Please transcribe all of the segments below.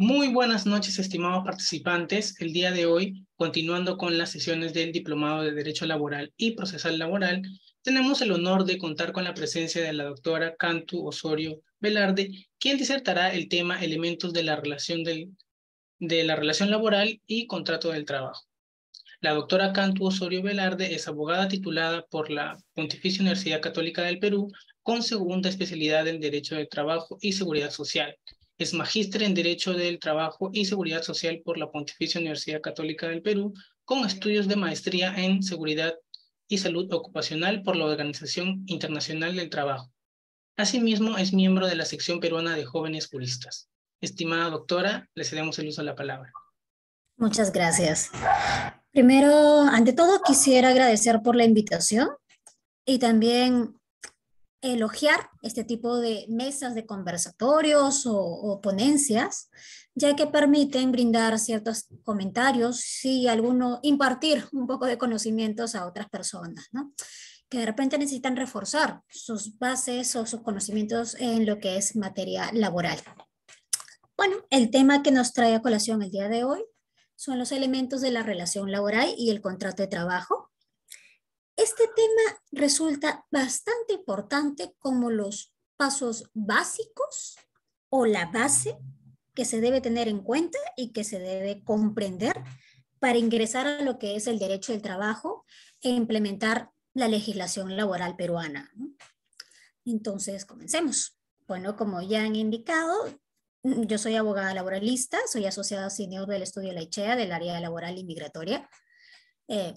Muy buenas noches, estimados participantes. El día de hoy, continuando con las sesiones del Diplomado de Derecho Laboral y Procesal Laboral, tenemos el honor de contar con la presencia de la doctora Cantu Osorio Velarde, quien disertará el tema Elementos de la relación, de la relación laboral y contrato del trabajo. La doctora Cantu Osorio Velarde es abogada titulada por la Pontificia Universidad Católica del Perú con segunda especialidad en Derecho del Trabajo y Seguridad Social, es magíster en Derecho del Trabajo y Seguridad Social por la Pontificia Universidad Católica del Perú, con estudios de maestría en Seguridad y Salud Ocupacional por la Organización Internacional del Trabajo. Asimismo, es miembro de la sección peruana de jóvenes juristas. Estimada doctora, le cedemos el uso de la palabra. Muchas gracias. Primero, ante todo, quisiera agradecer por la invitación y también elogiar este tipo de mesas de conversatorios o, ponencias, ya que permiten brindar ciertos comentarios y alguno impartir un poco de conocimientos a otras personas, ¿no? que de repente necesitan reforzar sus bases o sus conocimientos en lo que es materia laboral. Bueno, el tema que nos trae a colación el día de hoy son los elementos de la relación laboral y el contrato de trabajo, este tema resulta bastante importante como los pasos básicos o la base que se debe tener en cuenta y que se debe comprender para ingresar a lo que es el derecho del trabajo e implementar la legislación laboral peruana. Entonces, comencemos. Bueno, como ya han indicado, yo soy abogada laboralista, soy asociada senior del estudio Laichea del área laboral inmigratoria. Eh,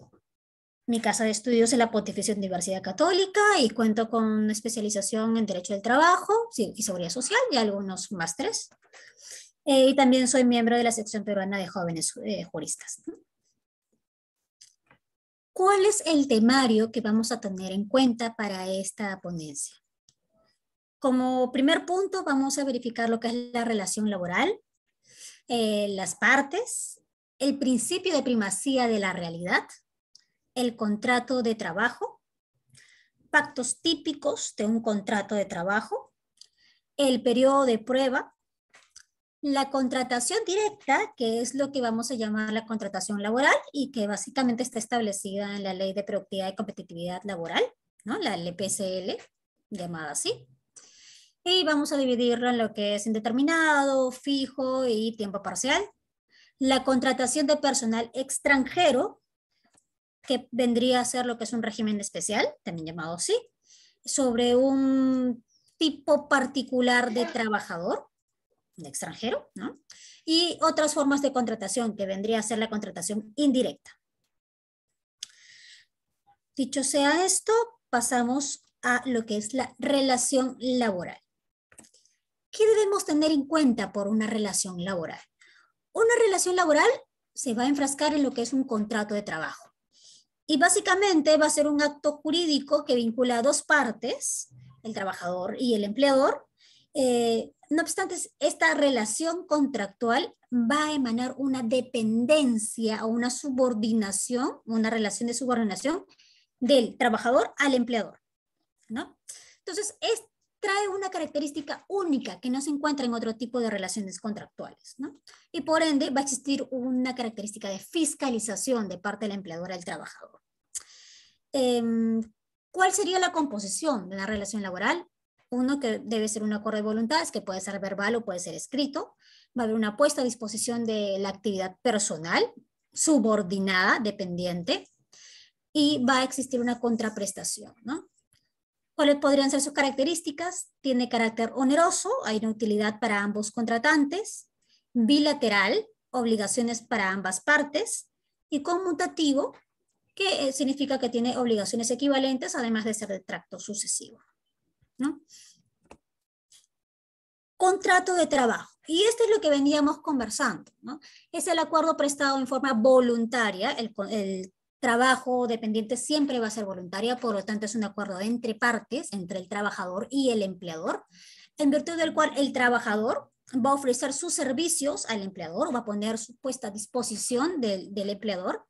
mi casa de estudios es la Pontificia Universidad Católica y cuento con una especialización en Derecho del Trabajo y Seguridad Social y algunos másteres. Eh, y también soy miembro de la sección peruana de jóvenes eh, juristas. ¿Cuál es el temario que vamos a tener en cuenta para esta ponencia? Como primer punto, vamos a verificar lo que es la relación laboral, eh, las partes, el principio de primacía de la realidad, el contrato de trabajo, pactos típicos de un contrato de trabajo, el periodo de prueba, la contratación directa, que es lo que vamos a llamar la contratación laboral y que básicamente está establecida en la Ley de Productividad y Competitividad Laboral, ¿no? la LPCL, llamada así. Y vamos a dividirlo en lo que es indeterminado, fijo y tiempo parcial. La contratación de personal extranjero, que vendría a ser lo que es un régimen especial, también llamado así, sobre un tipo particular de trabajador, de extranjero, ¿no? y otras formas de contratación, que vendría a ser la contratación indirecta. Dicho sea esto, pasamos a lo que es la relación laboral. ¿Qué debemos tener en cuenta por una relación laboral? Una relación laboral se va a enfrascar en lo que es un contrato de trabajo. Y básicamente va a ser un acto jurídico que vincula a dos partes, el trabajador y el empleador. Eh, no obstante, esta relación contractual va a emanar una dependencia o una subordinación, una relación de subordinación del trabajador al empleador. ¿no? Entonces, es, trae una característica única que no se encuentra en otro tipo de relaciones contractuales. Y por ende, va a existir una característica de fiscalización de parte del empleador al trabajador. Em, ¿cuál sería la composición de la relación laboral? Uno que debe ser un acuerdo de voluntades, que puede ser verbal o puede ser escrito. Va a haber una puesta a disposición de la actividad personal, subordinada, dependiente, y va a existir una contraprestación, ¿Cuáles podrían ser sus características? Tiene carácter oneroso, hay una utilidad para ambos contratantes, bilateral, obligaciones para ambas partes, y conmutativo, que eh, significa que tiene obligaciones equivalentes, además de ser de tracto sucesivo. ¿no? Contrato de trabajo. Y esto es lo que veníamos conversando. ¿no? Es el acuerdo prestado en forma voluntaria. El, el trabajo dependiente siempre va a ser voluntaria, por lo tanto es un acuerdo entre partes, entre el trabajador y el empleador, en virtud del cual el trabajador va a ofrecer sus servicios al empleador, va a poner su puesta a disposición del empleador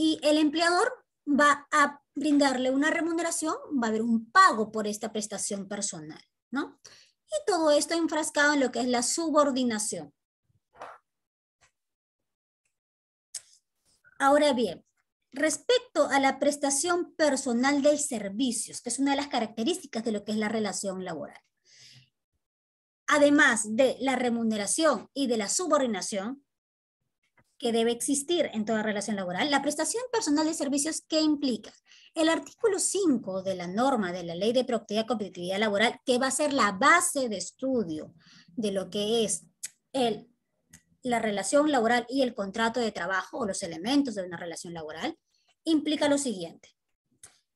y el empleador va a brindarle una remuneración, va a haber un pago por esta prestación personal, ¿no? Y todo esto enfrascado en lo que es la subordinación. Ahora bien, respecto a la prestación personal de servicios, que es una de las características de lo que es la relación laboral, además de la remuneración y de la subordinación, que debe existir en toda relación laboral, la prestación personal de servicios que implica el artículo 5 de la norma de la Ley de Productividad y Competitividad Laboral, que va a ser la base de estudio de lo que es la relación laboral y el contrato de trabajo o los elementos de una relación laboral, implica lo siguiente.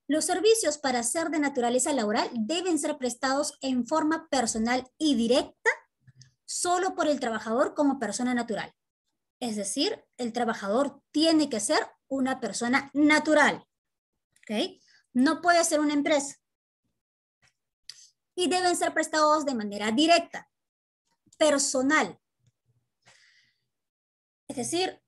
Los servicios para ser de naturaleza laboral deben ser prestados en forma personal y directa solo por el trabajador como persona natural es decir, el trabajador tiene que ser una persona natural. No puede ser una empresa. Y deben ser prestados de manera directa, personal. Es decir,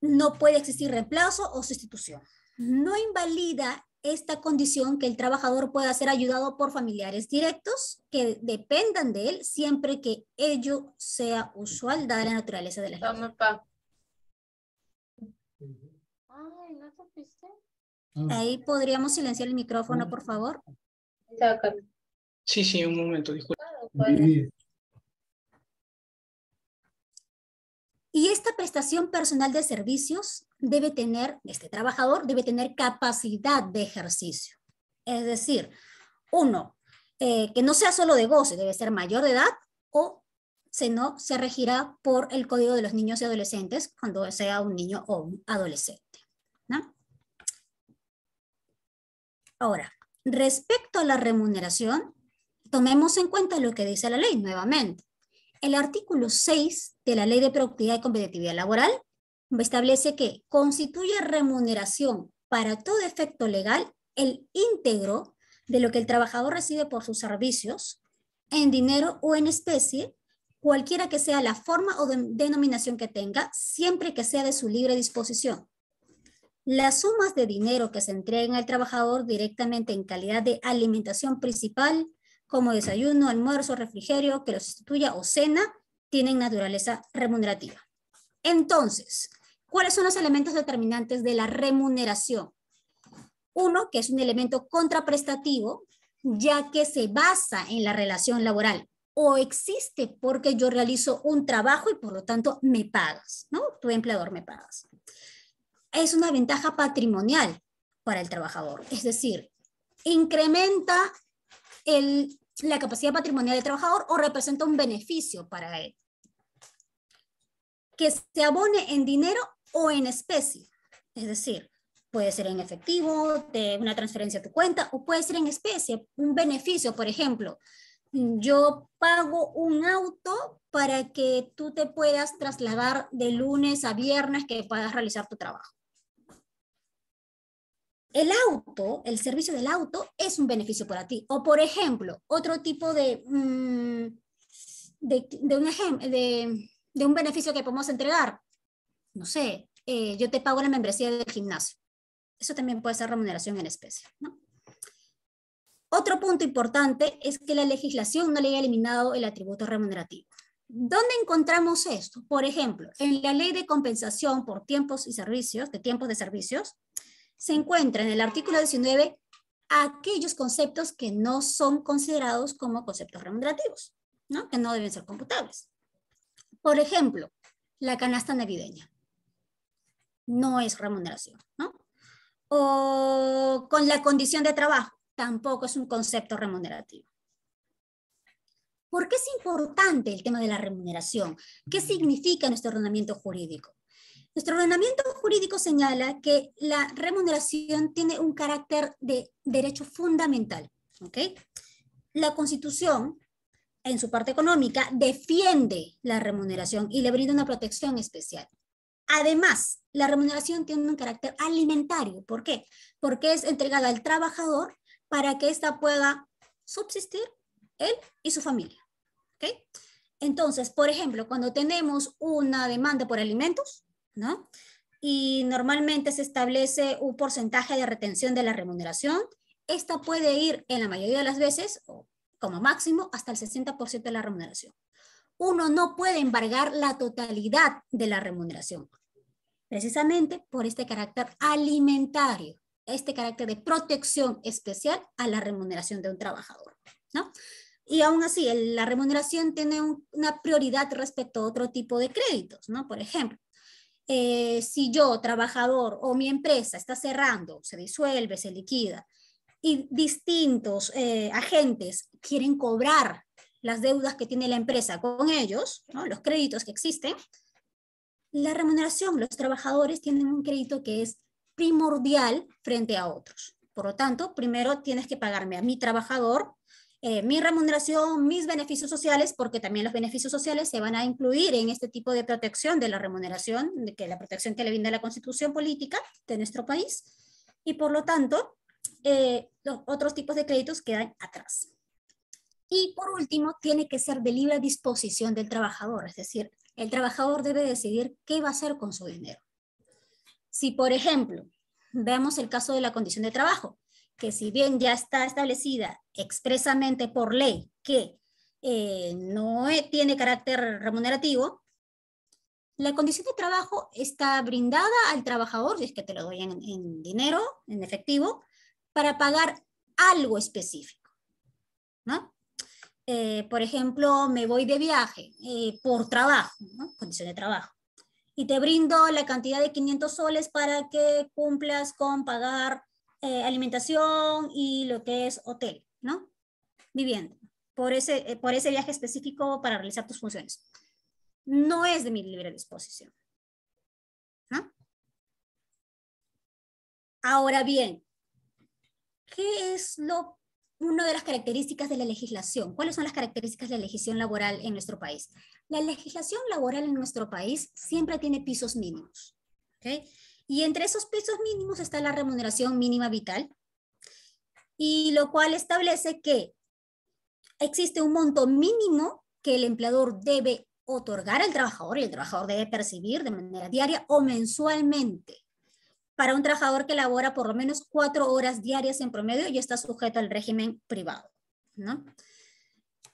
no puede existir reemplazo o sustitución. No invalida esta condición que el trabajador pueda ser ayudado por familiares directos que dependan de él siempre que ello sea usual dada la naturaleza de la gente. Ahí podríamos silenciar el micrófono, por favor. Sí, sí, un momento, disculpe. Pues. Y esta prestación personal de servicios debe tener, este trabajador debe tener capacidad de ejercicio. Es decir, uno, eh, que no sea solo de goce, debe ser mayor de edad o se no se regirá por el Código de los Niños y Adolescentes cuando sea un niño o un adolescente. Ahora, respecto a la remuneración, tomemos en cuenta lo que dice la ley nuevamente. El artículo 6 de la Ley de Productividad y Competitividad Laboral establece que constituye remuneración para todo efecto legal el íntegro de lo que el trabajador recibe por sus servicios en dinero o en especie, cualquiera que sea la forma o denominación que tenga, siempre que sea de su libre disposición. Las sumas de dinero que se entreguen al trabajador directamente en calidad de alimentación principal, como desayuno, almuerzo, refrigerio, que lo sustituya o cena, tienen naturaleza remunerativa. Entonces, ¿cuáles son los elementos determinantes de la remuneración? Uno, que es un elemento contraprestativo, ya que se basa en la relación laboral o existe porque yo realizo un trabajo y por lo tanto me pagas, ¿no? Tu empleador me pagas. Es una ventaja patrimonial para el trabajador, es decir, incrementa el la capacidad patrimonial del trabajador o representa un beneficio para él. Que se abone en dinero o en especie, es decir, puede ser en efectivo, de una transferencia a tu cuenta o puede ser en especie, un beneficio, por ejemplo, yo pago un auto para que tú te puedas trasladar de lunes a viernes que puedas realizar tu trabajo el auto, el servicio del auto es un beneficio para ti. O por ejemplo, otro tipo de, mm, de, un, de, de un beneficio que podemos entregar. No sé, eh, yo te pago la membresía del gimnasio. Eso también puede ser remuneración en especie. Otro punto importante es que la legislación no le haya eliminado el atributo remunerativo. ¿Dónde encontramos esto? Por ejemplo, en la ley de compensación por tiempos y servicios, de tiempos de servicios, se encuentra en el artículo 19 aquellos conceptos que no son considerados como conceptos remunerativos, ¿no? que no deben ser computables. Por ejemplo, la canasta navideña no es remuneración, O con la condición de trabajo, tampoco es un concepto remunerativo. ¿Por qué es importante el tema de la remuneración? ¿Qué significa nuestro ordenamiento jurídico? Nuestro ordenamiento jurídico señala que la remuneración tiene un carácter de derecho fundamental. ¿okay? La Constitución, en su parte económica, defiende la remuneración y le brinda una protección especial. Además, la remuneración tiene un carácter alimentario. ¿Por qué? Porque es entregada al trabajador para que ésta pueda subsistir él y su familia. Entonces, por ejemplo, cuando tenemos una demanda por alimentos, ¿no? Y normalmente se establece un porcentaje de retención de la remuneración. Esta puede ir en la mayoría de las veces, o como máximo, hasta el 60% de la remuneración. Uno no puede embargar la totalidad de la remuneración, precisamente por este carácter alimentario, este carácter de protección especial a la remuneración de un trabajador. ¿no? Y aún así, la remuneración tiene una prioridad respecto a otro tipo de créditos, ¿no? Por ejemplo, eh, si yo, trabajador o mi empresa está cerrando, se disuelve, se liquida, y distintos eh, agentes quieren cobrar las deudas que tiene la empresa con ellos, los créditos que existen, la remuneración, los trabajadores tienen un crédito que es primordial frente a otros. Por lo tanto, primero tienes que pagarme a mi trabajador eh, mi remuneración, mis beneficios sociales, porque también los beneficios sociales se van a incluir en este tipo de protección de la remuneración, de que la protección que le brinda la constitución política de nuestro país, y por lo tanto, eh, los otros tipos de créditos quedan atrás. Y por último, tiene que ser de libre disposición del trabajador, es decir, el trabajador debe decidir qué va a hacer con su dinero. Si, por ejemplo, vemos el caso de la condición de trabajo, que si bien ya está establecida expresamente por ley que eh, no eh, tiene carácter remunerativo, la condición de trabajo está brindada al trabajador, si es que te lo doy en, dinero, en efectivo, para pagar algo específico. Eh, por ejemplo, me voy de viaje por trabajo, condición de trabajo, y te brindo la cantidad de 500 soles para que cumplas con pagar eh, alimentación y lo que es hotel, ¿no? Viviendo, por ese, eh, por ese viaje específico para realizar tus funciones. No es de mi libre disposición. Ahora bien, ¿qué es lo una de las características de la legislación. ¿Cuáles son las características de la legislación laboral en nuestro país? La legislación laboral en nuestro país siempre tiene pisos mínimos. ¿okay? Y entre esos pesos mínimos está la remuneración mínima vital, y lo cual establece que existe un monto mínimo que el empleador debe otorgar al trabajador y el trabajador debe percibir de manera diaria o mensualmente. Para un trabajador que labora por lo menos cuatro horas diarias en promedio y está sujeto al régimen privado.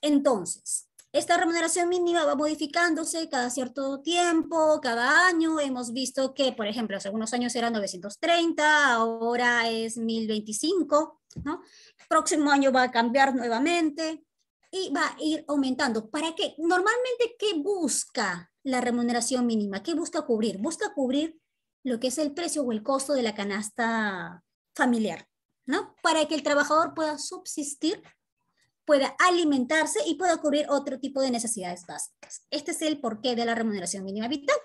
Entonces, esta remuneración mínima va modificándose cada cierto tiempo, cada año. Hemos visto que, por ejemplo, hace algunos años era 930, ahora es 1025, ¿no? El próximo año va a cambiar nuevamente y va a ir aumentando. ¿Para qué? Normalmente, ¿qué busca la remuneración mínima? ¿Qué busca cubrir? Busca cubrir lo que es el precio o el costo de la canasta familiar, ¿no? Para que el trabajador pueda subsistir pueda alimentarse y pueda cubrir otro tipo de necesidades básicas. Este es el porqué de la remuneración mínima vital.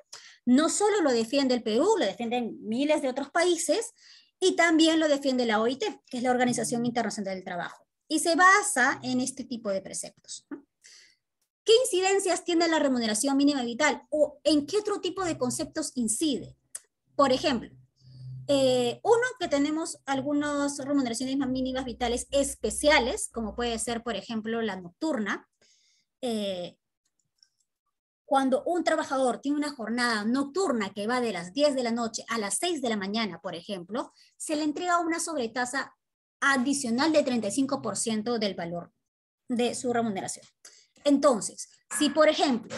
No solo lo defiende el Perú, lo defienden miles de otros países y también lo defiende la OIT, que es la Organización Internacional del Trabajo, y se basa en este tipo de preceptos. ¿Qué incidencias tiene la remuneración mínima vital o en qué otro tipo de conceptos incide? Por ejemplo, eh, uno, que tenemos algunas remuneraciones más mínimas vitales especiales, como puede ser, por ejemplo, la nocturna. Eh, cuando un trabajador tiene una jornada nocturna que va de las 10 de la noche a las 6 de la mañana, por ejemplo, se le entrega una sobretasa adicional de 35% del valor de su remuneración. Entonces, si por ejemplo,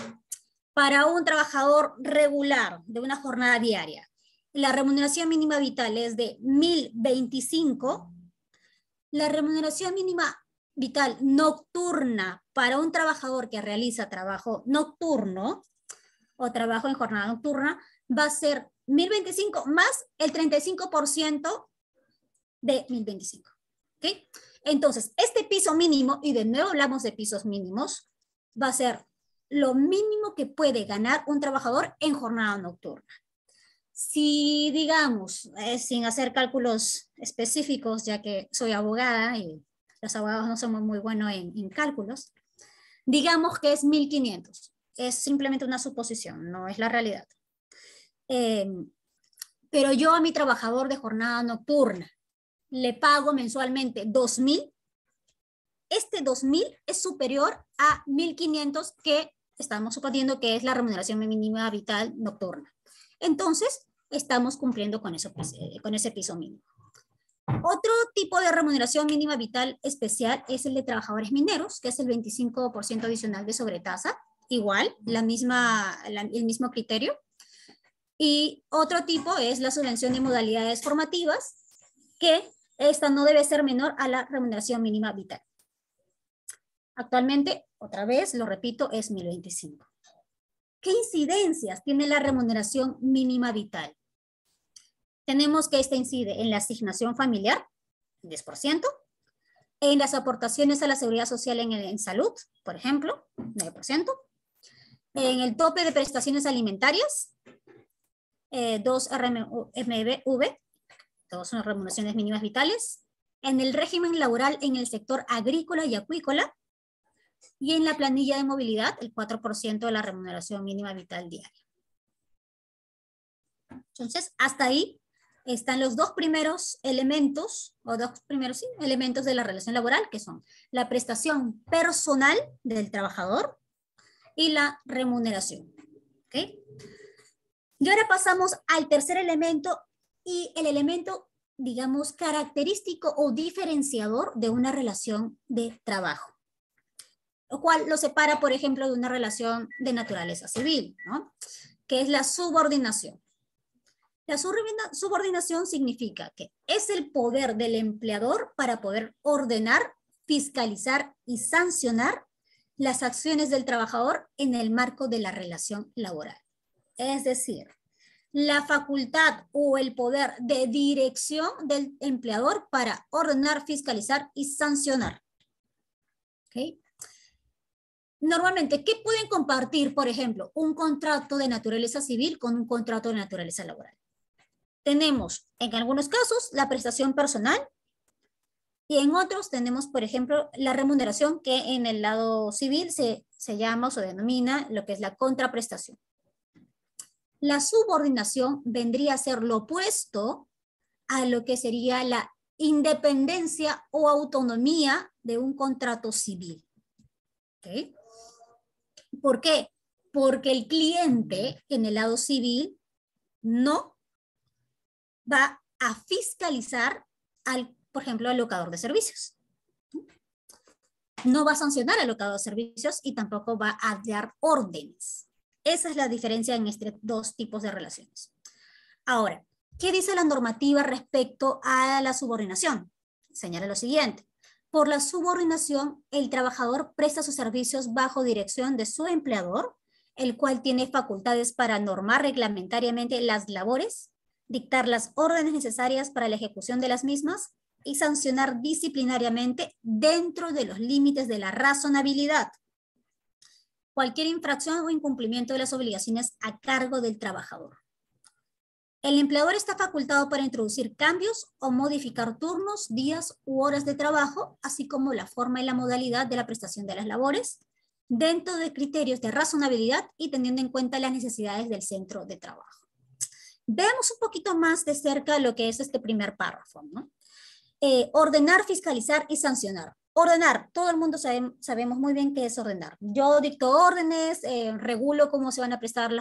para un trabajador regular de una jornada diaria, la remuneración mínima vital es de 1025, la remuneración mínima vital nocturna para un trabajador que realiza trabajo nocturno o trabajo en jornada nocturna va a ser 1025 más el 35% de 1025. Entonces, este piso mínimo, y de nuevo hablamos de pisos mínimos, va a ser lo mínimo que puede ganar un trabajador en jornada nocturna. Si digamos, eh, sin hacer cálculos específicos, ya que soy abogada y los abogados no somos muy buenos en, cálculos, digamos que es 1500. Es simplemente una suposición, no es la realidad. Eh, pero yo a mi trabajador de jornada nocturna le pago mensualmente 2.000, este 2.000 es superior a 1.500 que estamos suponiendo que es la remuneración mínima vital nocturna entonces estamos cumpliendo con, eso, pues, eh, con ese piso mínimo. Otro tipo de remuneración mínima vital especial es el de trabajadores mineros, que es el 25% adicional de sobretasa, igual, la misma, el mismo criterio. Y otro tipo es la subvención de modalidades formativas, que esta no debe ser menor a la remuneración mínima vital. Actualmente, otra vez, lo repito, es 1025. ¿Qué incidencias tiene la remuneración mínima vital? Tenemos que esta incide en la asignación familiar, 10%, en las aportaciones a la seguridad social en, salud, por ejemplo, 9%, en el tope de prestaciones alimentarias, 2 rmv todas son remuneraciones mínimas vitales, en el régimen laboral en el sector agrícola y acuícola, y en la planilla de movilidad el 4% de la remuneración mínima vital diaria. Entonces, hasta ahí están los dos primeros elementos, o dos primeros elementos de la relación laboral, que son la prestación personal del trabajador y la remuneración. Y ahora pasamos al tercer elemento y el elemento, digamos, característico o diferenciador de una relación de trabajo lo cual lo separa, por ejemplo, de una relación de naturaleza civil, ¿no? que es la subordinación. La subordinación significa que es el poder del empleador para poder ordenar, fiscalizar y sancionar las acciones del trabajador en el marco de la relación laboral. Es decir, la facultad o el poder de dirección del empleador para ordenar, fiscalizar y sancionar. ¿Okay? Normalmente, ¿qué pueden compartir, por ejemplo, un contrato de naturaleza civil con un contrato de naturaleza laboral? Tenemos, en algunos casos, la prestación personal y en otros tenemos, por ejemplo, la remuneración que en el lado civil se, llama o se denomina lo que es la contraprestación. La subordinación vendría a ser lo opuesto a lo que sería la independencia o autonomía de un contrato civil. ¿Okay? ¿Por qué? Porque el cliente en el lado civil no va a fiscalizar al, por ejemplo, al locador de servicios. No va a sancionar al locador de servicios y tampoco va a dar órdenes. Esa es la diferencia en estos dos tipos de relaciones. Ahora, ¿qué dice la normativa respecto a la subordinación? Señala lo siguiente. Por la subordinación, el trabajador presta sus servicios bajo dirección de su empleador, el cual tiene facultades para normar reglamentariamente las labores, dictar las órdenes necesarias para la ejecución de las mismas y sancionar disciplinariamente dentro de los límites de la razonabilidad cualquier infracción o incumplimiento de las obligaciones a cargo del trabajador. El empleador está facultado para introducir cambios o modificar turnos, días u horas de trabajo, así como la forma y la modalidad de la prestación de las labores, dentro de criterios de razonabilidad y teniendo en cuenta las necesidades del centro de trabajo. Veamos un poquito más de cerca lo que es este primer párrafo. Eh, ordenar, fiscalizar y sancionar. Ordenar, todo el mundo sabe, sabemos muy bien qué es ordenar. Yo dicto órdenes, eh, regulo cómo se van a prestar eh,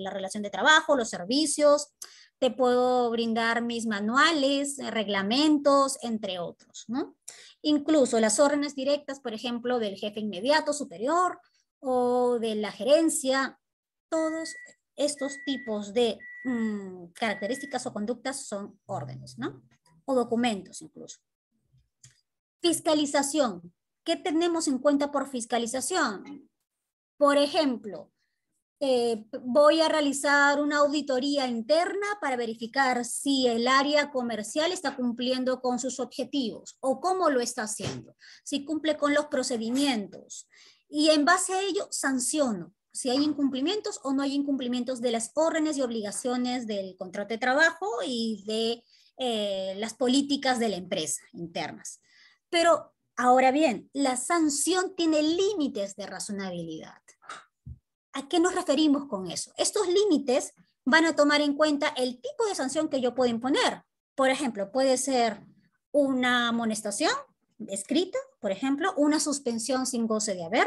la, relación de trabajo, los servicios, te puedo brindar mis manuales, eh, reglamentos, entre otros. Incluso las órdenes directas, por ejemplo, del jefe inmediato superior o de la gerencia, todos estos tipos de mm, características o conductas son órdenes, ¿no? O documentos incluso. Fiscalización. ¿Qué tenemos en cuenta por fiscalización? Por ejemplo, eh, voy a realizar una auditoría interna para verificar si el área comercial está cumpliendo con sus objetivos o cómo lo está haciendo, si cumple con los procedimientos. Y en base a ello, sanciono si hay incumplimientos o no hay incumplimientos de las órdenes y obligaciones del contrato de trabajo y de eh, las políticas de la empresa internas. Pero ahora bien, la sanción tiene límites de razonabilidad. ¿A qué nos referimos con eso? Estos límites van a tomar en cuenta el tipo de sanción que yo puedo imponer. Por ejemplo, puede ser una amonestación escrita, por ejemplo, una suspensión sin goce de haber,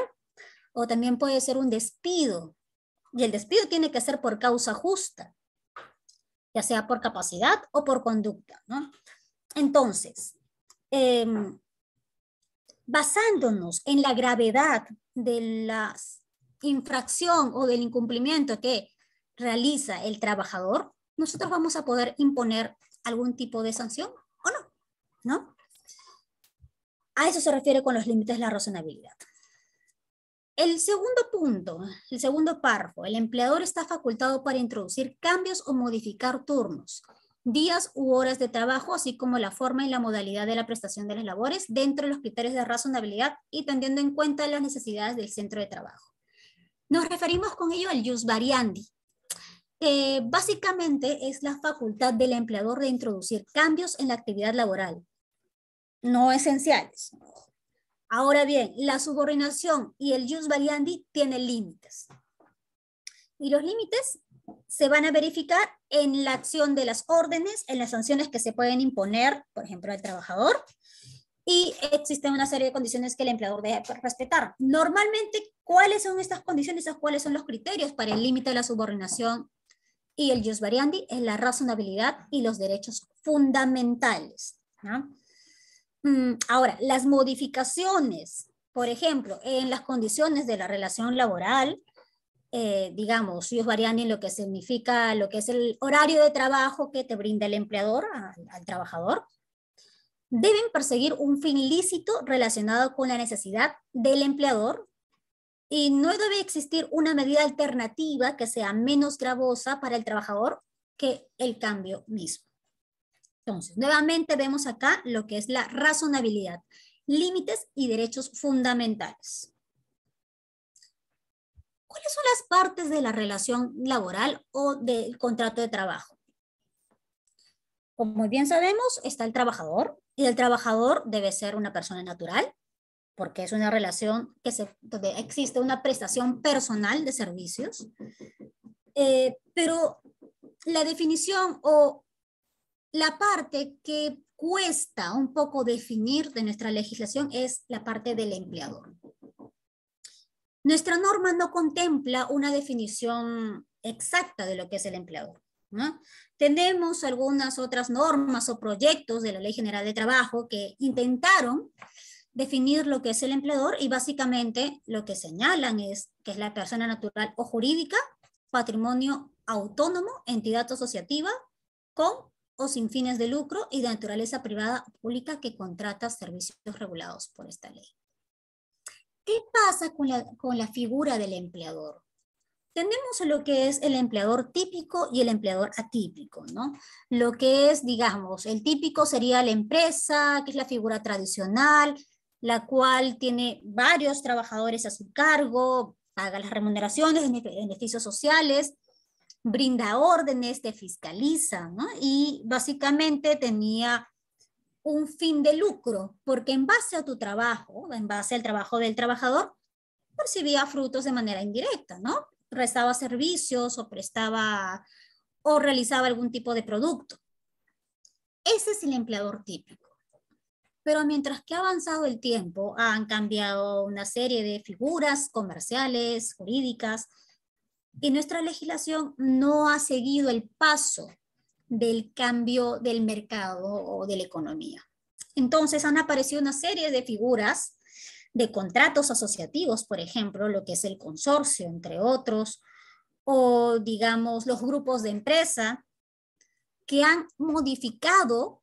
o también puede ser un despido. Y el despido tiene que ser por causa justa, ya sea por capacidad o por conducta. ¿no? Entonces, em, basándonos en la gravedad de la infracción o del incumplimiento que realiza el trabajador, nosotros vamos a poder imponer algún tipo de sanción o no, ¿no? A eso se refiere con los límites de la razonabilidad. El segundo punto, el segundo párrafo, el empleador está facultado para introducir cambios o modificar turnos días u horas de trabajo, así como la forma y la modalidad de la prestación de las labores dentro de los criterios de razonabilidad y teniendo en cuenta las necesidades del centro de trabajo. Nos referimos con ello al jus variandi, que básicamente es la facultad del empleador de introducir cambios en la actividad laboral, no esenciales. Ahora bien, la subordinación y el jus variandi tienen límites. Y los límites se van a verificar en la acción de las órdenes, en las sanciones que se pueden imponer, por ejemplo, al trabajador, y existen una serie de condiciones que el empleador debe respetar. Normalmente, ¿cuáles son estas condiciones? ¿Cuáles son los criterios para el límite de la subordinación y el jus variandi? Es la razonabilidad y los derechos fundamentales. Mm, ahora, las modificaciones, por ejemplo, en las condiciones de la relación laboral, eh, digamos, ellos varían en lo que significa, lo que es el horario de trabajo que te brinda el empleador al, al trabajador, deben perseguir un fin lícito relacionado con la necesidad del empleador y no debe existir una medida alternativa que sea menos gravosa para el trabajador que el cambio mismo. Entonces, nuevamente vemos acá lo que es la razonabilidad, límites y derechos fundamentales. ¿Cuáles son las partes de la relación laboral o del contrato de trabajo? Como bien sabemos, está el trabajador y el trabajador debe ser una persona natural porque es una relación que se, donde existe una prestación personal de servicios. Eh, pero la definición o la parte que cuesta un poco definir de nuestra legislación es la parte del empleador. Nuestra norma no contempla una definición exacta de lo que es el empleador. Tenemos algunas otras normas o proyectos de la Ley General de Trabajo que intentaron definir lo que es el empleador y básicamente lo que señalan es que es la persona natural o jurídica, patrimonio autónomo, entidad asociativa, con o sin fines de lucro y de naturaleza privada o pública que contrata servicios regulados por esta ley. ¿Qué pasa con la, figura del empleador? Tenemos lo que es el empleador típico y el empleador atípico, ¿no? Lo que es, digamos, el típico sería la empresa, que es la figura tradicional, la cual tiene varios trabajadores a su cargo, paga las remuneraciones, beneficios sociales, brinda órdenes, te fiscaliza, ¿no? Y básicamente tenía un fin de lucro, porque en base a tu trabajo, en base al trabajo del trabajador, percibía frutos de manera indirecta, ¿no? Prestaba servicios o prestaba o realizaba algún tipo de producto. Ese es el empleador típico. Pero mientras que ha avanzado el tiempo, han cambiado una serie de figuras comerciales, jurídicas, y nuestra legislación no ha seguido el paso del cambio del mercado o de la economía. Entonces han aparecido una serie de figuras de contratos asociativos, por ejemplo, lo que es el consorcio, entre otros, o digamos los grupos de empresa que han modificado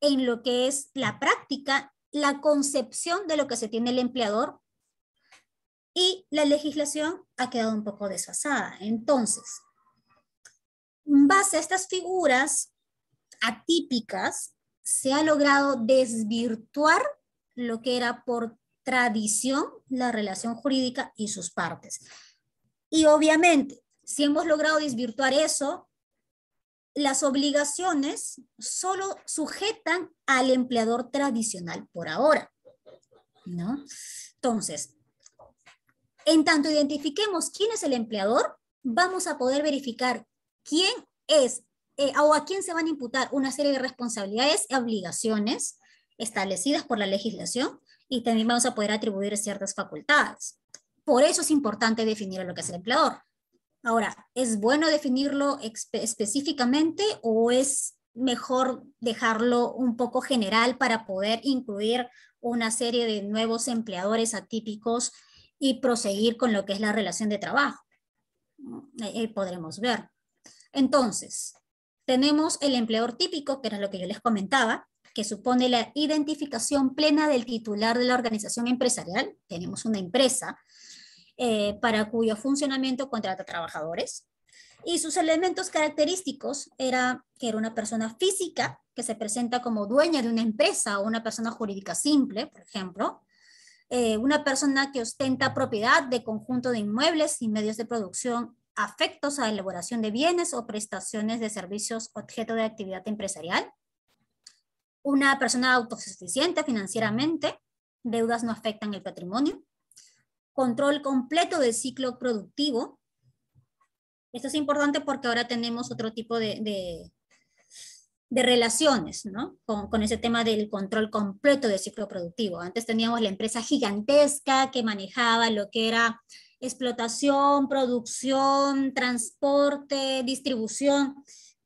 en lo que es la práctica la concepción de lo que se tiene el empleador y la legislación ha quedado un poco desfasada. Entonces, en base a estas figuras atípicas, se ha logrado desvirtuar lo que era por tradición la relación jurídica y sus partes. Y obviamente, si hemos logrado desvirtuar eso, las obligaciones solo sujetan al empleador tradicional por ahora, Entonces, en tanto identifiquemos quién es el empleador, vamos a poder verificar quién es eh, o a quién se van a imputar una serie de responsabilidades y obligaciones establecidas por la legislación y también vamos a poder atribuir ciertas facultades. Por eso es importante definir lo que es el empleador. Ahora, ¿es bueno definirlo específicamente o es mejor dejarlo un poco general para poder incluir una serie de nuevos empleadores atípicos y proseguir con lo que es la relación de trabajo? Eh, eh, podremos ver. Entonces, tenemos el empleador típico, que era lo que yo les comentaba, que supone la identificación plena del titular de la organización empresarial. Tenemos una empresa eh, para cuyo funcionamiento contrata trabajadores. Y sus elementos característicos era que era una persona física que se presenta como dueña de una empresa o una persona jurídica simple, por ejemplo. Eh, una persona que ostenta propiedad de conjunto de inmuebles y medios de producción afectos a elaboración de bienes o prestaciones de servicios objeto de actividad empresarial. Una persona autosuficiente financieramente, deudas no afectan el patrimonio. Control completo del ciclo productivo. Esto es importante porque ahora tenemos otro tipo de, de, relaciones, ¿no? Con, con ese tema del control completo del ciclo productivo. Antes teníamos la empresa gigantesca que manejaba lo que era explotación, producción, transporte, distribución.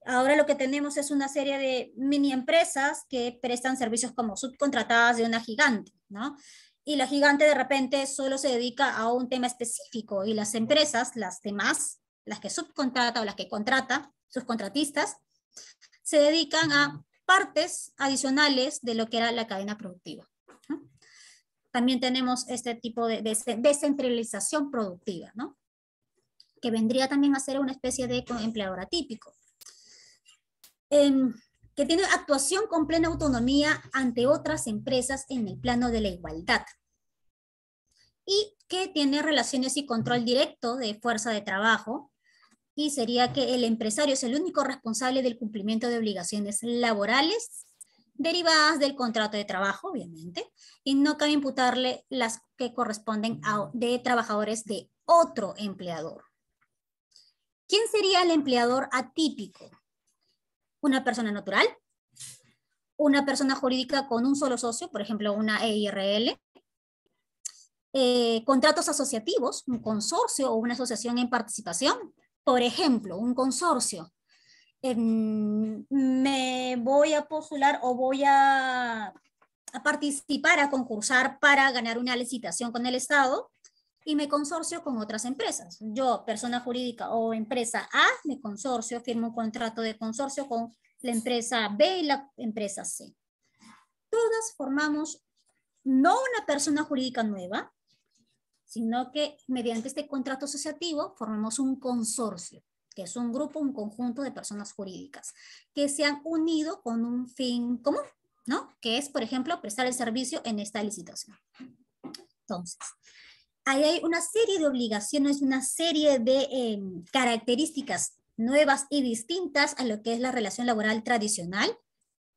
Ahora lo que tenemos es una serie de mini empresas que prestan servicios como subcontratadas de una gigante, ¿no? Y la gigante de repente solo se dedica a un tema específico y las empresas, las demás, las que subcontrata o las que contrata, sus contratistas, se dedican a partes adicionales de lo que era la cadena productiva también tenemos este tipo de, descentralización productiva, ¿no? que vendría también a ser una especie de empleador atípico, em, que tiene actuación con plena autonomía ante otras empresas en el plano de la igualdad y que tiene relaciones y control directo de fuerza de trabajo, y sería que el empresario es el único responsable del cumplimiento de obligaciones laborales derivadas del contrato de trabajo, obviamente, y no cabe imputarle las que corresponden a de trabajadores de otro empleador. ¿Quién sería el empleador atípico? Una persona natural, una persona jurídica con un solo socio, por ejemplo, una EIRL, eh, contratos asociativos, un consorcio o una asociación en participación, por ejemplo, un consorcio Em, me voy a postular o voy a, a, participar, a concursar para ganar una licitación con el Estado y me consorcio con otras empresas. Yo, persona jurídica o empresa A, me consorcio, firmo un contrato de consorcio con la empresa B y la empresa C. Todas formamos no una persona jurídica nueva, sino que mediante este contrato asociativo formamos un consorcio que es un grupo, un conjunto de personas jurídicas que se han unido con un fin común, ¿no? Que es, por ejemplo, prestar el servicio en esta licitación. Entonces, ahí hay una serie de obligaciones, una serie de em, características nuevas y distintas a lo que es la relación laboral tradicional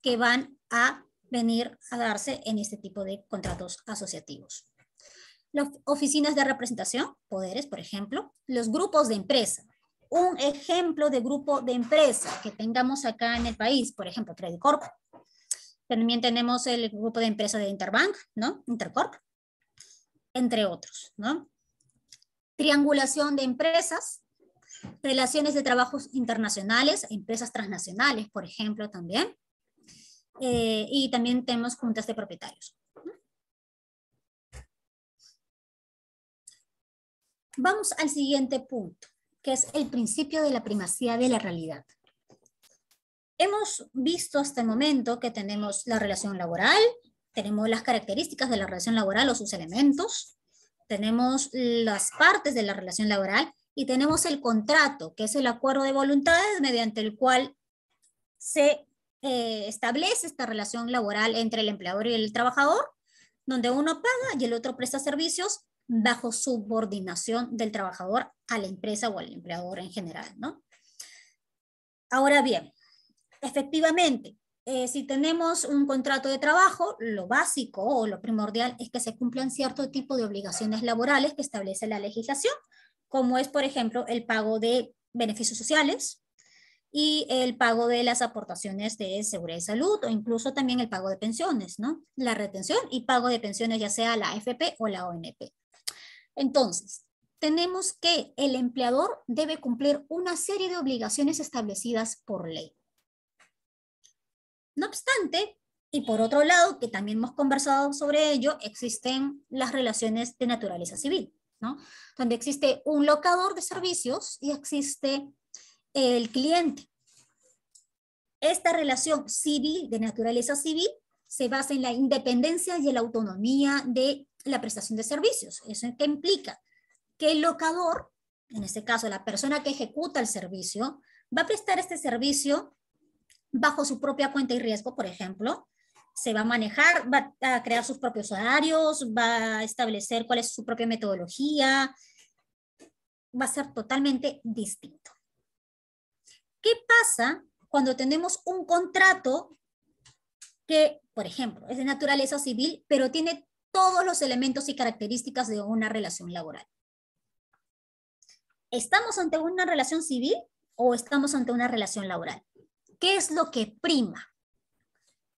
que van a venir a darse en este tipo de contratos asociativos. Las oficinas de representación, poderes, por ejemplo, los grupos de empresa, un ejemplo de grupo de empresas que tengamos acá en el país, por ejemplo, Credit Corp. También tenemos el grupo de empresas de Interbank, ¿no? Intercorp, entre otros, ¿no? Triangulación de empresas, relaciones de trabajos internacionales, empresas transnacionales, por ejemplo, también. Eh, y también tenemos juntas de propietarios. Vamos al siguiente punto que es el principio de la primacía de la realidad. Hemos visto hasta el momento que tenemos la relación laboral, tenemos las características de la relación laboral o sus elementos, tenemos las partes de la relación laboral y tenemos el contrato, que es el acuerdo de voluntades mediante el cual se eh, establece esta relación laboral entre el empleador y el trabajador, donde uno paga y el otro presta servicios bajo subordinación del trabajador a la empresa o al empleador en general, ¿no? Ahora bien, efectivamente, eh, si tenemos un contrato de trabajo, lo básico o lo primordial es que se cumplan cierto tipo de obligaciones laborales que establece la legislación, como es, por ejemplo, el pago de beneficios sociales y el pago de las aportaciones de seguridad y salud o incluso también el pago de pensiones, ¿no? La retención y pago de pensiones ya sea la AFP o la ONP. Entonces, tenemos que el empleador debe cumplir una serie de obligaciones establecidas por ley. No obstante, y por otro lado, que también hemos conversado sobre ello, existen las relaciones de naturaleza civil, ¿no? Donde existe un locador de servicios y existe el cliente. Esta relación civil, de naturaleza civil, se basa en la independencia y en la autonomía de la prestación de servicios. ¿Eso qué implica? Que el locador, en este caso la persona que ejecuta el servicio, va a prestar este servicio bajo su propia cuenta y riesgo, por ejemplo, se va a manejar, va a crear sus propios horarios, va a establecer cuál es su propia metodología, va a ser totalmente distinto. ¿Qué pasa cuando tenemos un contrato que, por ejemplo, es de naturaleza civil, pero tiene todos los elementos y características de una relación laboral. ¿Estamos ante una relación civil o estamos ante una relación laboral? ¿Qué es lo que prima?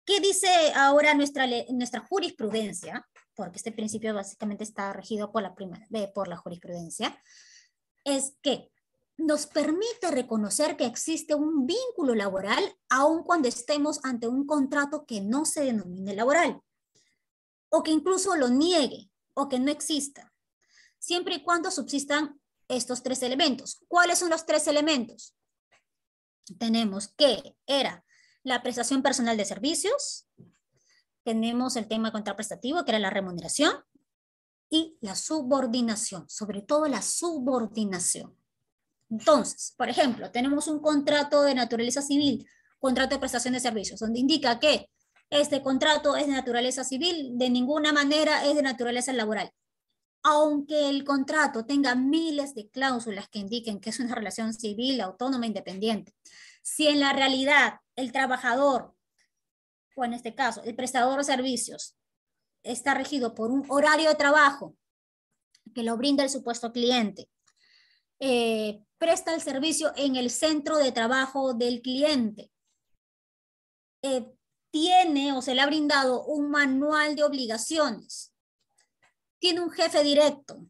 ¿Qué dice ahora nuestra, nuestra jurisprudencia? Porque este principio básicamente está regido por la, por la jurisprudencia. Es que nos permite reconocer que existe un vínculo laboral aun cuando estemos ante un contrato que no se denomine laboral o que incluso lo niegue o que no exista, siempre y cuando subsistan estos tres elementos. ¿Cuáles son los tres elementos? Tenemos que era la prestación personal de servicios, tenemos el tema contraprestativo, que era la remuneración, y la subordinación, sobre todo la subordinación. Entonces, por ejemplo, tenemos un contrato de naturaleza civil, contrato de prestación de servicios, donde indica que este contrato es de naturaleza civil, de ninguna manera es de naturaleza laboral. Aunque el contrato tenga miles de cláusulas que indiquen que es una relación civil, autónoma, independiente, si en la realidad el trabajador, o en este caso el prestador de servicios, está regido por un horario de trabajo que lo brinda el supuesto cliente, eh, presta el servicio en el centro de trabajo del cliente, eh, tiene o se le ha brindado un manual de obligaciones, tiene un jefe directo,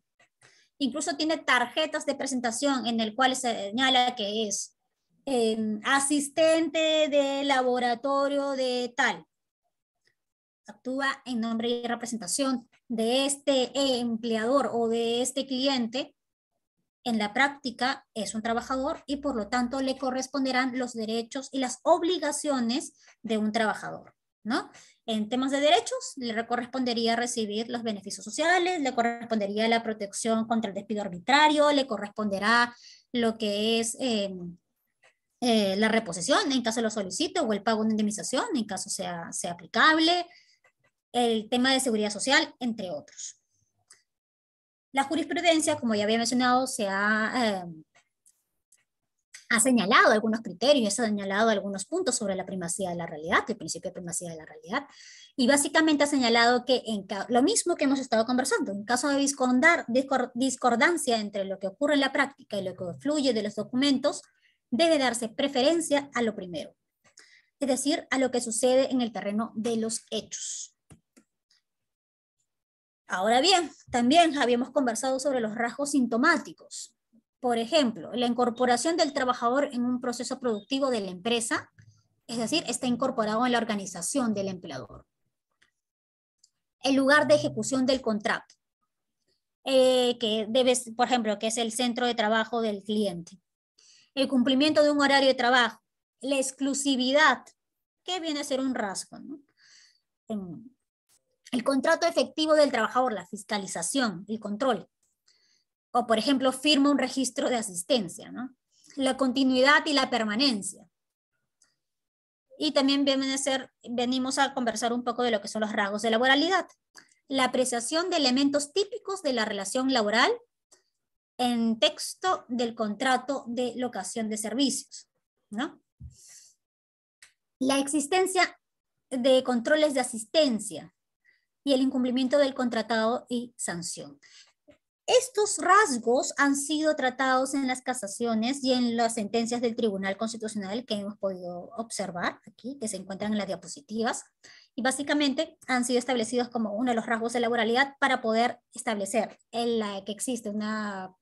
incluso tiene tarjetas de presentación en el cual se señala que es em, asistente de laboratorio de tal. Actúa en nombre y representación de este empleador o de este cliente en la práctica es un trabajador y por lo tanto le corresponderán los derechos y las obligaciones de un trabajador, ¿no? En temas de derechos, le correspondería recibir los beneficios sociales, le correspondería la protección contra el despido arbitrario, le corresponderá lo que es em, eh, la reposición en caso lo solicite o el pago de indemnización en caso sea, sea aplicable, el tema de seguridad social, entre otros. La jurisprudencia, como ya había mencionado, se ha, eh, ha señalado algunos criterios, ha señalado algunos puntos sobre la primacía de la realidad, el principio de primacía de la realidad, y básicamente ha señalado que en lo mismo que hemos estado conversando, en caso de discordancia entre lo que ocurre en la práctica y lo que fluye de los documentos, debe darse preferencia a lo primero, es decir, a lo que sucede en el terreno de los hechos. Ahora bien, también habíamos conversado sobre los rasgos sintomáticos. Por ejemplo, la incorporación del trabajador en un proceso productivo de la empresa, es decir, está incorporado en la organización del empleador. El lugar de ejecución del contrato, eh, que debe, por ejemplo, que es el centro de trabajo del cliente. El cumplimiento de un horario de trabajo, la exclusividad, que viene a ser un rasgo. ¿no? el contrato efectivo del trabajador, la fiscalización, el control. O, por ejemplo, firma un registro de asistencia, ¿no? La continuidad y la permanencia. Y también venimos a conversar un poco de lo que son los rasgos de laboralidad. La apreciación de elementos típicos de la relación laboral en texto del contrato de locación de servicios, ¿no? La existencia de controles de asistencia, y el incumplimiento del contratado y sanción. Estos rasgos han sido tratados en las casaciones y en las sentencias del Tribunal Constitucional que hemos podido observar aquí, que se encuentran en las diapositivas, y básicamente han sido establecidos como uno de los rasgos de laboralidad para poder establecer que existe una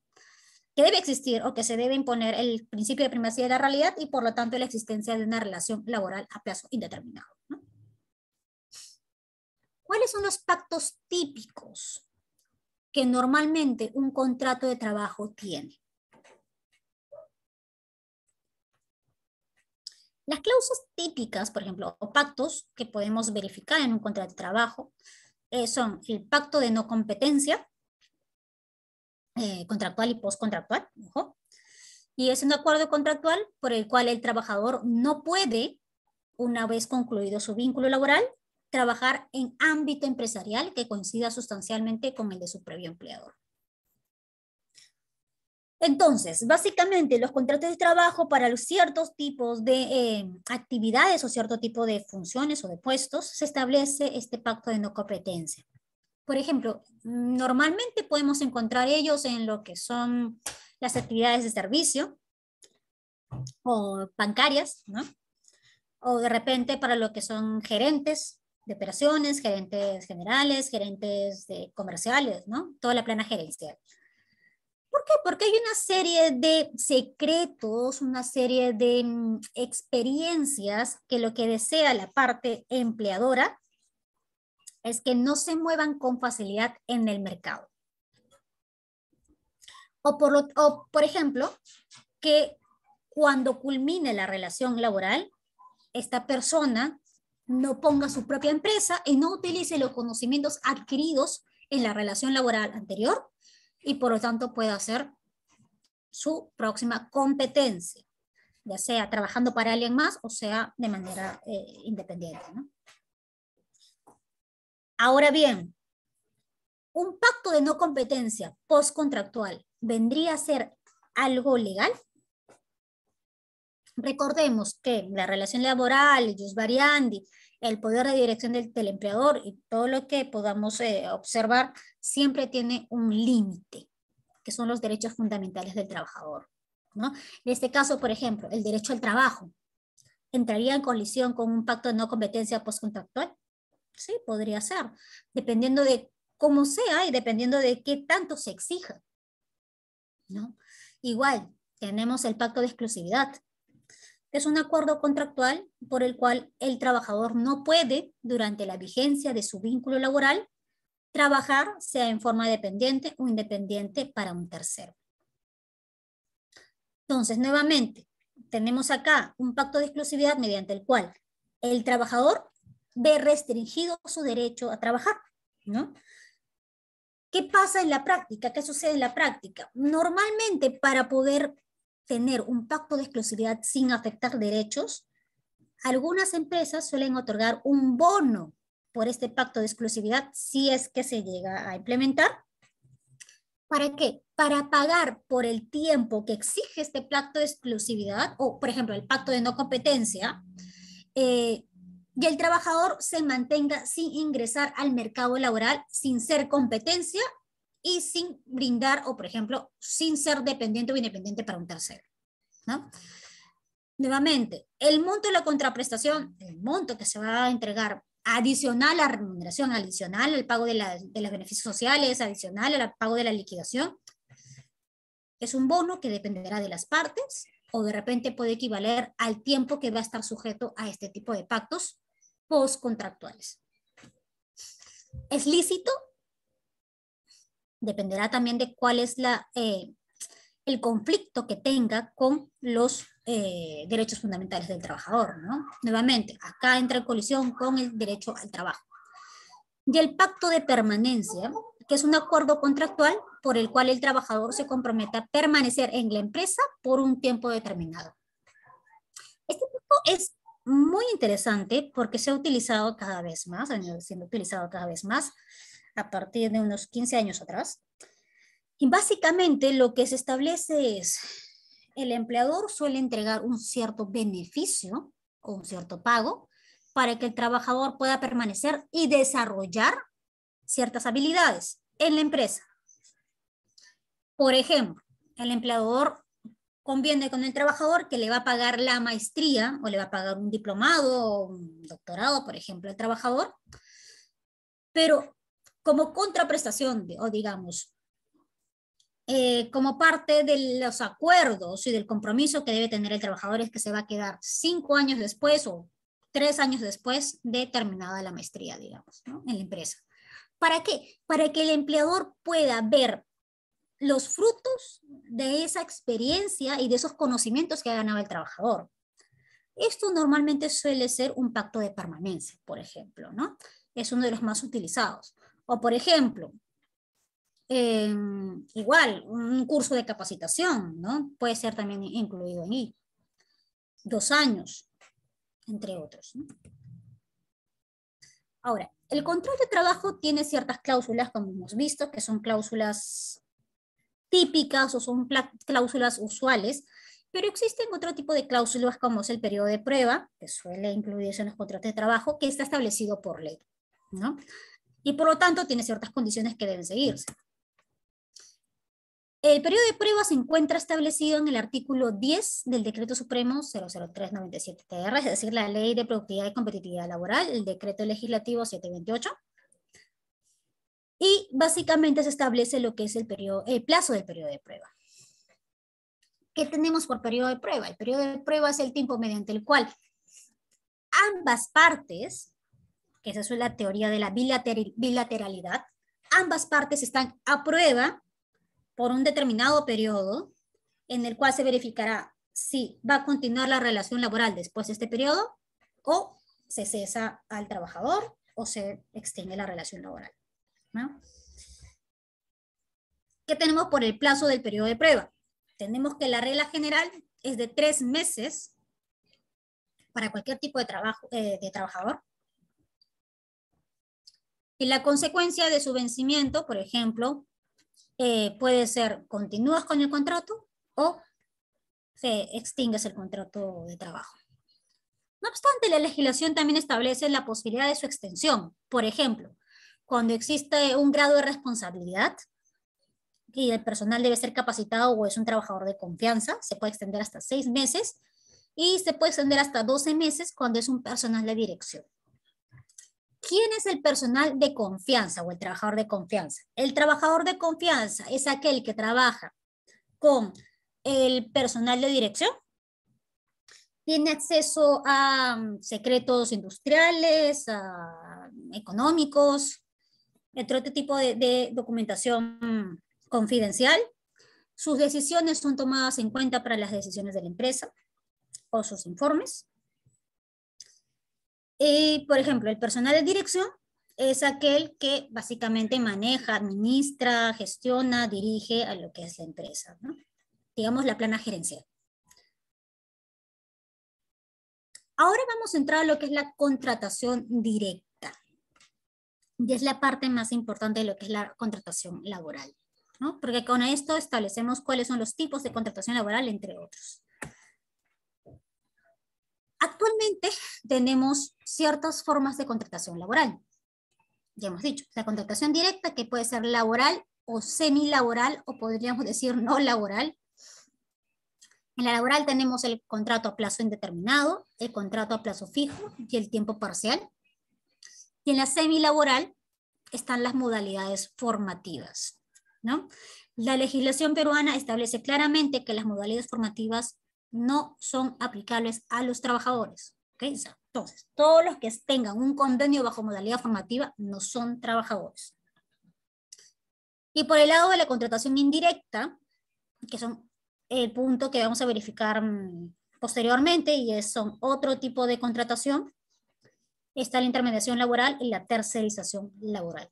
que debe existir o que se debe imponer el principio de primacía de la realidad y por lo tanto la existencia de una relación laboral a plazo indeterminado. ¿Cuáles son los pactos típicos que normalmente un contrato de trabajo tiene? Las cláusulas típicas, por ejemplo, o pactos que podemos verificar en un contrato de trabajo eh, son el pacto de no competencia eh, contractual y postcontractual, ojo, y es un acuerdo contractual por el cual el trabajador no puede, una vez concluido su vínculo laboral, trabajar en ámbito empresarial que coincida sustancialmente con el de su previo empleador. Entonces, básicamente los contratos de trabajo para ciertos tipos de eh, actividades o cierto tipo de funciones o de puestos se establece este pacto de no competencia. Por ejemplo, normalmente podemos encontrar ellos en lo que son las actividades de servicio o bancarias, ¿no? O de repente para lo que son gerentes de operaciones, gerentes generales, gerentes comerciales, ¿no? Toda la plana gerencial. ¿Por qué? Porque hay una serie de secretos, una serie de mm, experiencias que lo que desea la parte empleadora es que no se muevan con facilidad en el mercado. O por, o por ejemplo, que cuando culmine la relación laboral, esta persona no ponga su propia empresa y no utilice los conocimientos adquiridos en la relación laboral anterior y por lo tanto pueda hacer su próxima competencia, ya sea trabajando para alguien más o sea de manera eh, independiente. Ahora bien, un pacto de no competencia postcontractual vendría a ser algo legal. Recordemos que la relación laboral, y variandi, el poder de dirección del, empleador y todo lo que podamos eh, observar siempre tiene un límite, que son los derechos fundamentales del trabajador. ¿no? En este caso, por ejemplo, el derecho al trabajo. ¿Entraría en colisión con un pacto de no competencia postcontractual? Sí, podría ser, dependiendo de cómo sea y dependiendo de qué tanto se exija. ¿no? Igual, tenemos el pacto de exclusividad es un acuerdo contractual por el cual el trabajador no puede, durante la vigencia de su vínculo laboral, trabajar sea en forma dependiente o independiente para un tercero. Entonces, nuevamente, tenemos acá un pacto de exclusividad mediante el cual el trabajador ve restringido su derecho a trabajar, ¿no? ¿Qué pasa en la práctica? ¿Qué sucede en la práctica? Normalmente para poder tener un pacto de exclusividad sin afectar derechos, algunas empresas suelen otorgar un bono por este pacto de exclusividad si es que se llega a implementar. ¿Para qué? Para pagar por el tiempo que exige este pacto de exclusividad o, por ejemplo, el pacto de no competencia, eh, y el trabajador se mantenga sin ingresar al mercado laboral sin ser competencia y sin brindar o, por ejemplo, sin ser dependiente o independiente para un tercero. ¿no? Nuevamente, el monto de la contraprestación, el monto que se va a entregar adicional a la remuneración, adicional al pago de, de los beneficios sociales, adicional al pago de la liquidación, es un bono que dependerá de las partes o de repente puede equivaler al tiempo que va a estar sujeto a este tipo de pactos postcontractuales. ¿Es lícito? dependerá también de cuál es la, eh, el conflicto que tenga con los eh, derechos fundamentales del trabajador. ¿no? Nuevamente, acá entra en colisión con el derecho al trabajo. Y el pacto de permanencia, que es un acuerdo contractual por el cual el trabajador se compromete a permanecer en la empresa por un tiempo determinado. Este tipo es muy interesante porque se ha utilizado cada vez más, siendo utilizado cada vez más, a partir de unos 15 años atrás. Y básicamente lo que se establece es, el empleador suele entregar un cierto beneficio o un cierto pago para que el trabajador pueda permanecer y desarrollar ciertas habilidades en la empresa. Por ejemplo, el empleador conviene con el trabajador que le va a pagar la maestría o le va a pagar un diplomado un doctorado, por ejemplo, el trabajador, pero como contraprestación, o digamos, eh, como parte de los acuerdos y del compromiso que debe tener el trabajador es que se va a quedar cinco años después o tres años después de terminada la maestría, digamos, en la empresa. ¿Para qué? Para que el empleador pueda ver los frutos de esa experiencia y de esos conocimientos que ha ganado el trabajador. Esto normalmente suele ser un pacto de permanencia, por ejemplo, ¿no? Es uno de los más utilizados. O, por ejemplo, em, igual, un curso de capacitación, ¿no? Puede ser también incluido en I. Dos años, entre otros. Ahora, el control de trabajo tiene ciertas cláusulas, como hemos visto, que son cláusulas típicas o son cláusulas usuales, pero existen otro tipo de cláusulas como es el periodo de prueba, que suele incluirse en los contratos de trabajo, que está establecido por ley. ¿no? y por lo tanto tiene ciertas condiciones que deben seguirse. El periodo de prueba se encuentra establecido en el artículo 10 del Decreto Supremo 00397-TR, es decir, la Ley de Productividad y Competitividad Laboral, el Decreto Legislativo 728, y básicamente se establece lo que es el, periodo, el plazo del periodo de prueba. ¿Qué tenemos por periodo de prueba? El periodo de prueba es el tiempo mediante el cual ambas partes que esa es la teoría de la bilateralidad, ambas partes están a prueba por un determinado periodo en el cual se verificará si va a continuar la relación laboral después de este periodo o se cesa al trabajador o se extiende la relación laboral. ¿Qué tenemos por el plazo del periodo de prueba? Tenemos que la regla general es de tres meses para cualquier tipo de, trabajo, eh, de trabajador y la consecuencia de su vencimiento, por ejemplo, eh, puede ser continúas con el contrato o se extingues el contrato de trabajo. No obstante, la legislación también establece la posibilidad de su extensión. Por ejemplo, cuando existe un grado de responsabilidad y el personal debe ser capacitado o es un trabajador de confianza, se puede extender hasta seis meses y se puede extender hasta 12 meses cuando es un personal de dirección. ¿Quién es el personal de confianza o el trabajador de confianza? El trabajador de confianza es aquel que trabaja con el personal de dirección, tiene acceso a mm, secretos industriales, a mm, económicos, entre otro tipo de, documentación mm, confidencial. Sus decisiones son tomadas en cuenta para las decisiones de la empresa o sus informes. Y, por ejemplo, el personal de dirección es aquel que básicamente maneja, administra, gestiona, dirige a lo que es la empresa, digamos la plana gerencial. Ahora vamos a entrar a lo que es la contratación directa. Y es la parte más importante de lo que es la contratación laboral. ¿no? Porque con esto establecemos cuáles son los tipos de contratación laboral, entre otros. Actualmente tenemos ciertas formas de contratación laboral. Ya hemos dicho, la contratación directa que puede ser laboral o semilaboral o podríamos decir no laboral. En la laboral tenemos el contrato a plazo indeterminado, el contrato a plazo fijo y el tiempo parcial. Y en la semilaboral están las modalidades formativas. La legislación peruana establece claramente que las modalidades formativas no son aplicables a los trabajadores. Entonces, todos los que tengan un convenio bajo modalidad formativa no son trabajadores. Y por el lado de la contratación indirecta, que son el punto que vamos a verificar mm, posteriormente, y son otro tipo de contratación, está la intermediación laboral y la tercerización laboral.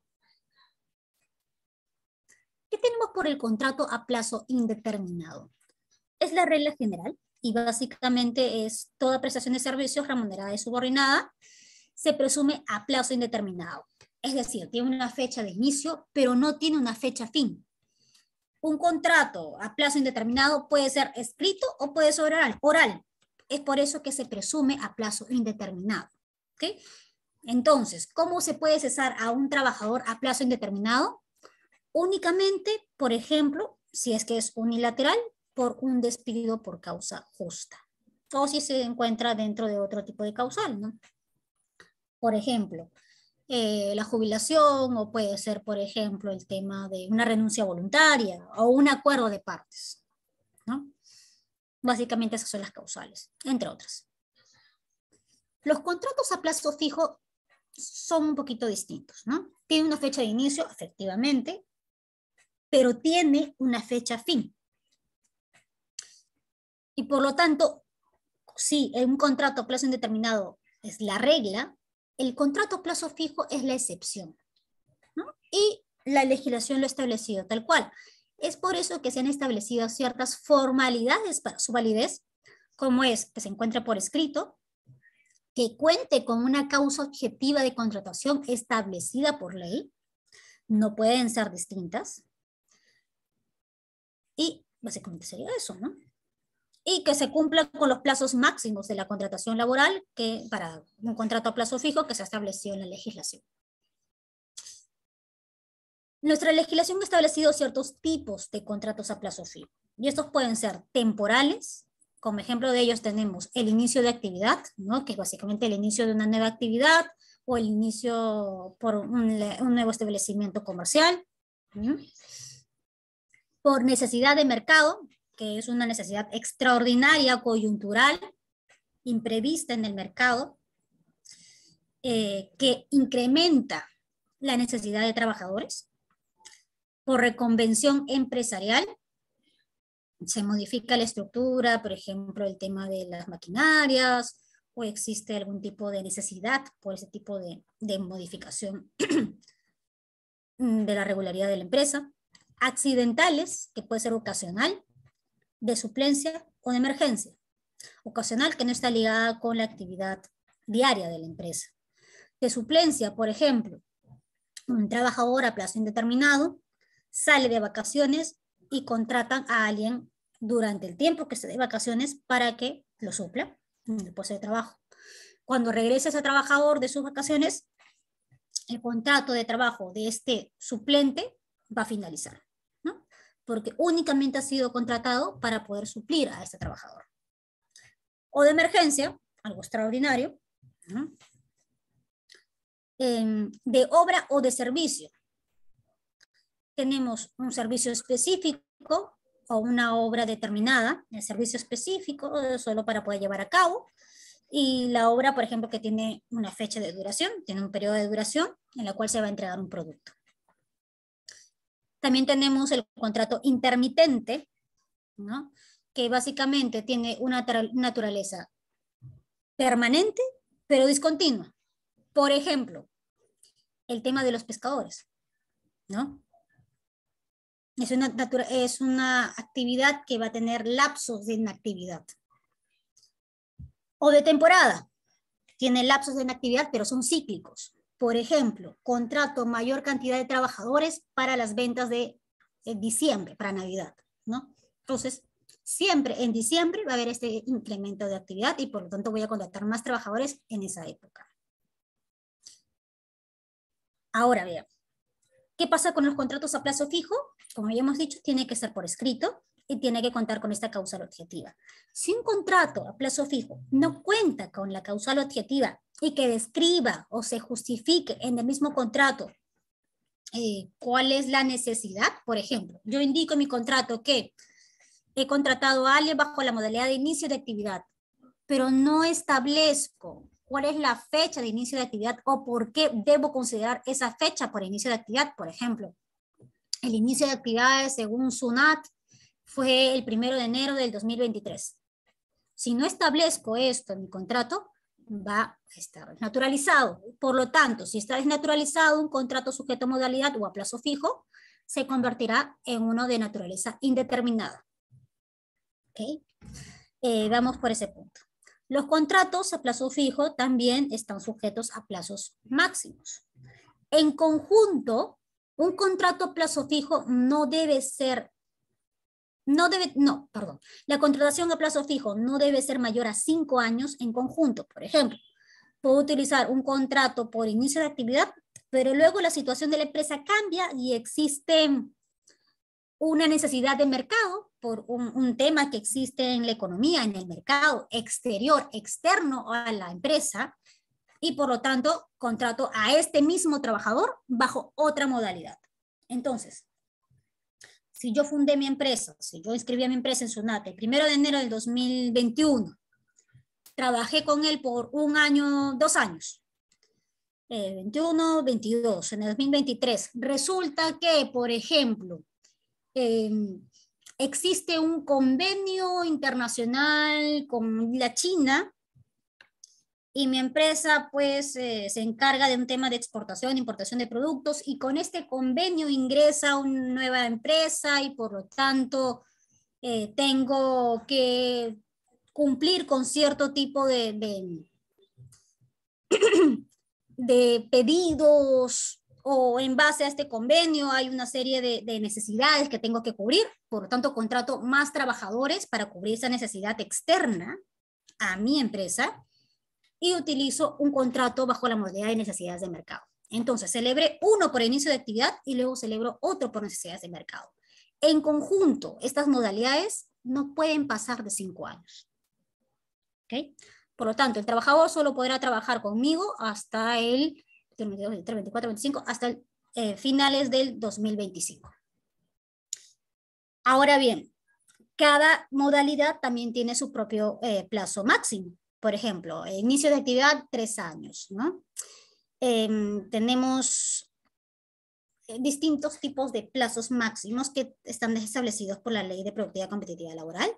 ¿Qué tenemos por el contrato a plazo indeterminado? Es la regla general y básicamente es toda prestación de servicios remunerada y subordinada, se presume a plazo indeterminado. Es decir, tiene una fecha de inicio, pero no tiene una fecha fin. Un contrato a plazo indeterminado puede ser escrito o puede ser oral. oral. Es por eso que se presume a plazo indeterminado. ¿okay? Entonces, ¿cómo se puede cesar a un trabajador a plazo indeterminado? Únicamente, por ejemplo, si es que es unilateral, por un despido por causa justa o si se encuentra dentro de otro tipo de causal, ¿no? Por ejemplo, eh, la jubilación o puede ser, por ejemplo, el tema de una renuncia voluntaria o un acuerdo de partes, ¿no? Básicamente esas son las causales, entre otras. Los contratos a plazo fijo son un poquito distintos, ¿no? Tiene una fecha de inicio, efectivamente, pero tiene una fecha fin. Y por lo tanto, si un contrato a plazo indeterminado es la regla, el contrato a plazo fijo es la excepción. Y la legislación lo ha establecido tal cual. Es por eso que se han establecido ciertas formalidades para su validez, como es que se encuentre por escrito, que cuente con una causa objetiva de contratación establecida por ley, no pueden ser distintas. Y básicamente sería eso, ¿no? y que se cumplan con los plazos máximos de la contratación laboral que para un contrato a plazo fijo que se estableció en la legislación. Nuestra legislación ha establecido ciertos tipos de contratos a plazo fijo y estos pueden ser temporales, como ejemplo de ellos tenemos el inicio de actividad, que es básicamente el inicio de una nueva actividad o el inicio por un, nuevo establecimiento comercial. Por necesidad de mercado, que es una necesidad extraordinaria, coyuntural, imprevista en el mercado, eh, que incrementa la necesidad de trabajadores. Por reconvención empresarial, se modifica la estructura, por ejemplo, el tema de las maquinarias, o existe algún tipo de necesidad por ese tipo de, de modificación de la regularidad de la empresa. Accidentales, que puede ser ocasional, de suplencia o de emergencia, ocasional que no está ligada con la actividad diaria de la empresa. De suplencia, por ejemplo, un trabajador a plazo indeterminado sale de vacaciones y contratan a alguien durante el tiempo que esté de vacaciones para que lo supla en el puesto de trabajo. Cuando regresa ese trabajador de sus vacaciones, el contrato de trabajo de este suplente va a finalizar porque únicamente ha sido contratado para poder suplir a este trabajador. O de emergencia, algo extraordinario, em, de obra o de servicio. Tenemos un servicio específico o una obra determinada, el servicio específico solo para poder llevar a cabo, y la obra, por ejemplo, que tiene una fecha de duración, tiene un periodo de duración en la cual se va a entregar un producto. También tenemos el contrato intermitente, que básicamente tiene una naturaleza permanente, pero discontinua. Por ejemplo, el tema de los pescadores, ¿no? Es una, es una actividad que va a tener lapsos de inactividad. O de temporada. Tiene lapsos de inactividad, pero son cíclicos. Por ejemplo, contrato mayor cantidad de trabajadores para las ventas de eh, diciembre, para Navidad, ¿no? Entonces, siempre en diciembre va a haber este incremento de actividad y por lo tanto voy a contratar más trabajadores en esa época. Ahora vean, ¿qué pasa con los contratos a plazo fijo? Como ya hemos dicho, tiene que ser por escrito y tiene que contar con esta causal objetiva. Si un contrato a plazo fijo no cuenta con la causal objetiva y que describa o se justifique en el mismo contrato eh, cuál es la necesidad. Por ejemplo, yo indico en mi contrato que he contratado a alguien bajo la modalidad de inicio de actividad, pero no establezco cuál es la fecha de inicio de actividad o por qué debo considerar esa fecha por inicio de actividad. Por ejemplo, el inicio de actividades según SUNAT fue el primero de enero del 2023. Si no establezco esto en mi contrato, va a estar desnaturalizado. Por lo tanto, si está desnaturalizado un contrato sujeto a modalidad o a plazo fijo, se convertirá en uno de naturaleza indeterminada. ¿Okay? Eh, vamos por ese punto. Los contratos a plazo fijo también están sujetos a plazos máximos. En conjunto, un contrato a plazo fijo no debe ser no debe, no, perdón, la contratación a plazo fijo no debe ser mayor a cinco años en conjunto. Por ejemplo, puedo utilizar un contrato por inicio de actividad, pero luego la situación de la empresa cambia y existe una necesidad de mercado por un, un tema que existe en la economía, en el mercado exterior, externo a la empresa, y por lo tanto contrato a este mismo trabajador bajo otra modalidad. Entonces, si yo fundé mi empresa, si yo inscribí a mi empresa en SUNATE el primero de enero del 2021, trabajé con él por un año, dos años, 21, eh, 22, en el 2023. Resulta que, por ejemplo, em, existe un convenio internacional con la China y mi empresa pues eh, se encarga de un tema de exportación, importación de productos y con este convenio ingresa una nueva empresa y por lo tanto eh, tengo que cumplir con cierto tipo de, de, pedidos o en base a este convenio hay una serie de, de necesidades que tengo que cubrir, por lo tanto contrato más trabajadores para cubrir esa necesidad externa a mi empresa y utilizo un contrato bajo la modalidad de necesidades de mercado. Entonces, celebre uno por inicio de actividad y luego celebro otro por necesidades de mercado. En conjunto, estas modalidades no pueden pasar de cinco años. ¿Okay? Por lo tanto, el trabajador solo podrá trabajar conmigo hasta el 24, 25, hasta el, eh, finales del 2025. Ahora bien, cada modalidad también tiene su propio eh, plazo máximo. Por ejemplo, inicio de actividad, tres años. ¿no? Em, tenemos eh, distintos tipos de plazos máximos que están establecidos por la Ley de Productividad Competitiva Laboral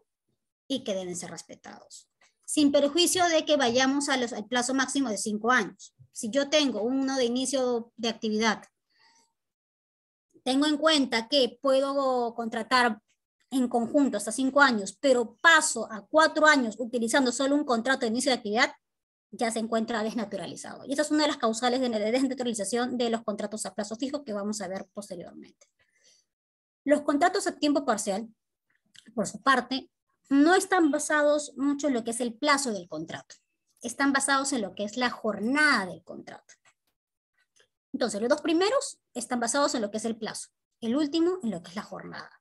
y que deben ser respetados. Sin perjuicio de que vayamos al plazo máximo de cinco años. Si yo tengo uno de inicio de actividad, tengo en cuenta que puedo contratar en conjunto hasta cinco años, pero paso a cuatro años utilizando solo un contrato de inicio de actividad, ya se encuentra desnaturalizado. Y esa es una de las causales de la desnaturalización de los contratos a plazo fijo que vamos a ver posteriormente. Los contratos a tiempo parcial, por su parte, no están basados mucho en lo que es el plazo del contrato, están basados en lo que es la jornada del contrato. Entonces, los dos primeros están basados en lo que es el plazo, el último en lo que es la jornada.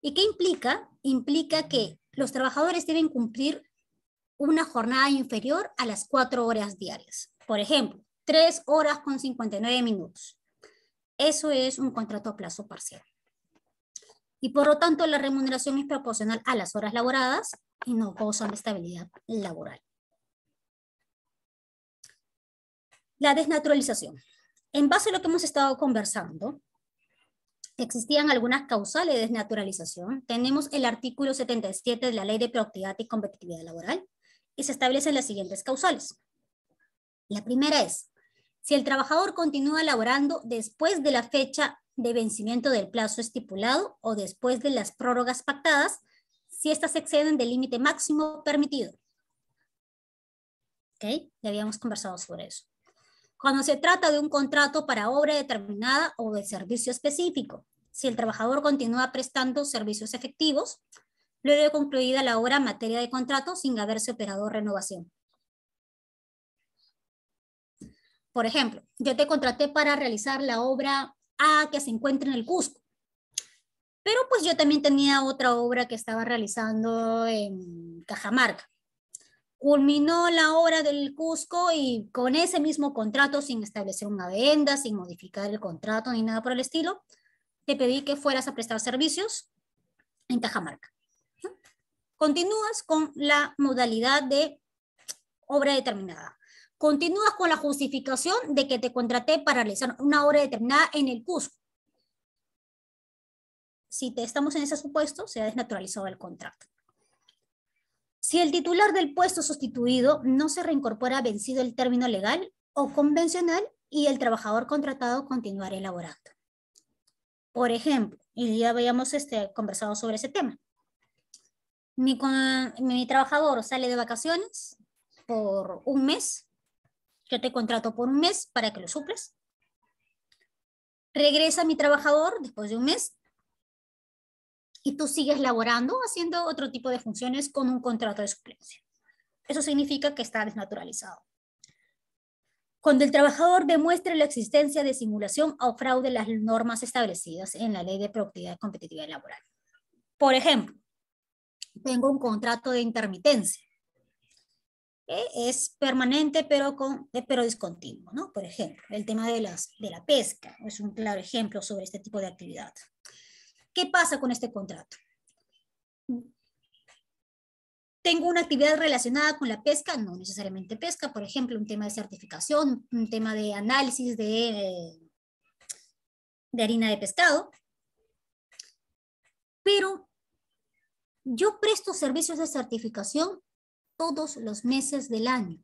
¿Y qué implica? Implica que los trabajadores deben cumplir una jornada inferior a las cuatro horas diarias. Por ejemplo, tres horas con 59 minutos. Eso es un contrato a plazo parcial. Y por lo tanto, la remuneración es proporcional a las horas laboradas y no gozan de estabilidad laboral. La desnaturalización. En base a lo que hemos estado conversando, existían algunas causales de desnaturalización. Tenemos el artículo 77 de la Ley de Productividad y Competitividad Laboral y se establecen las siguientes causales. La primera es, si el trabajador continúa laborando después de la fecha de vencimiento del plazo estipulado o después de las prórrogas pactadas, si éstas exceden del límite máximo permitido. ¿Ok? Ya habíamos conversado sobre eso cuando se trata de un contrato para obra determinada o de servicio específico. Si el trabajador continúa prestando servicios efectivos, luego de concluida la obra en materia de contrato sin haberse operado renovación. Por ejemplo, yo te contraté para realizar la obra A que se encuentra en el Cusco, pero pues yo también tenía otra obra que estaba realizando en Cajamarca culminó la obra del Cusco y con ese mismo contrato, sin establecer una venda, sin modificar el contrato ni nada por el estilo, te pedí que fueras a prestar servicios en Cajamarca. Continúas con la modalidad de obra determinada. Continúas con la justificación de que te contraté para realizar una obra determinada en el Cusco. Si te estamos en ese supuesto, se ha desnaturalizado el contrato si el titular del puesto sustituido no se reincorpora vencido el término legal o convencional y el trabajador contratado continuará elaborando. Por ejemplo, y ya habíamos este, conversado sobre ese tema. Mi, mi trabajador sale de vacaciones por un mes. Yo te contrato por un mes para que lo suples. Regresa mi trabajador después de un mes y tú sigues laborando haciendo otro tipo de funciones con un contrato de suplencia. Eso significa que está desnaturalizado. Cuando el trabajador demuestre la existencia de simulación o fraude las normas establecidas en la Ley de Productividad Competitiva Laboral. Por ejemplo, tengo un contrato de intermitencia. Es permanente, pero, con, eh, pero discontinuo, ¿no? Por ejemplo, el tema de, las, de la pesca es un claro ejemplo sobre este tipo de actividad. ¿Qué pasa con este contrato? ¿Tengo una actividad relacionada con la pesca? No necesariamente pesca, por ejemplo, un tema de certificación, un tema de análisis de, de harina de pescado. Pero yo presto servicios de certificación todos los meses del año.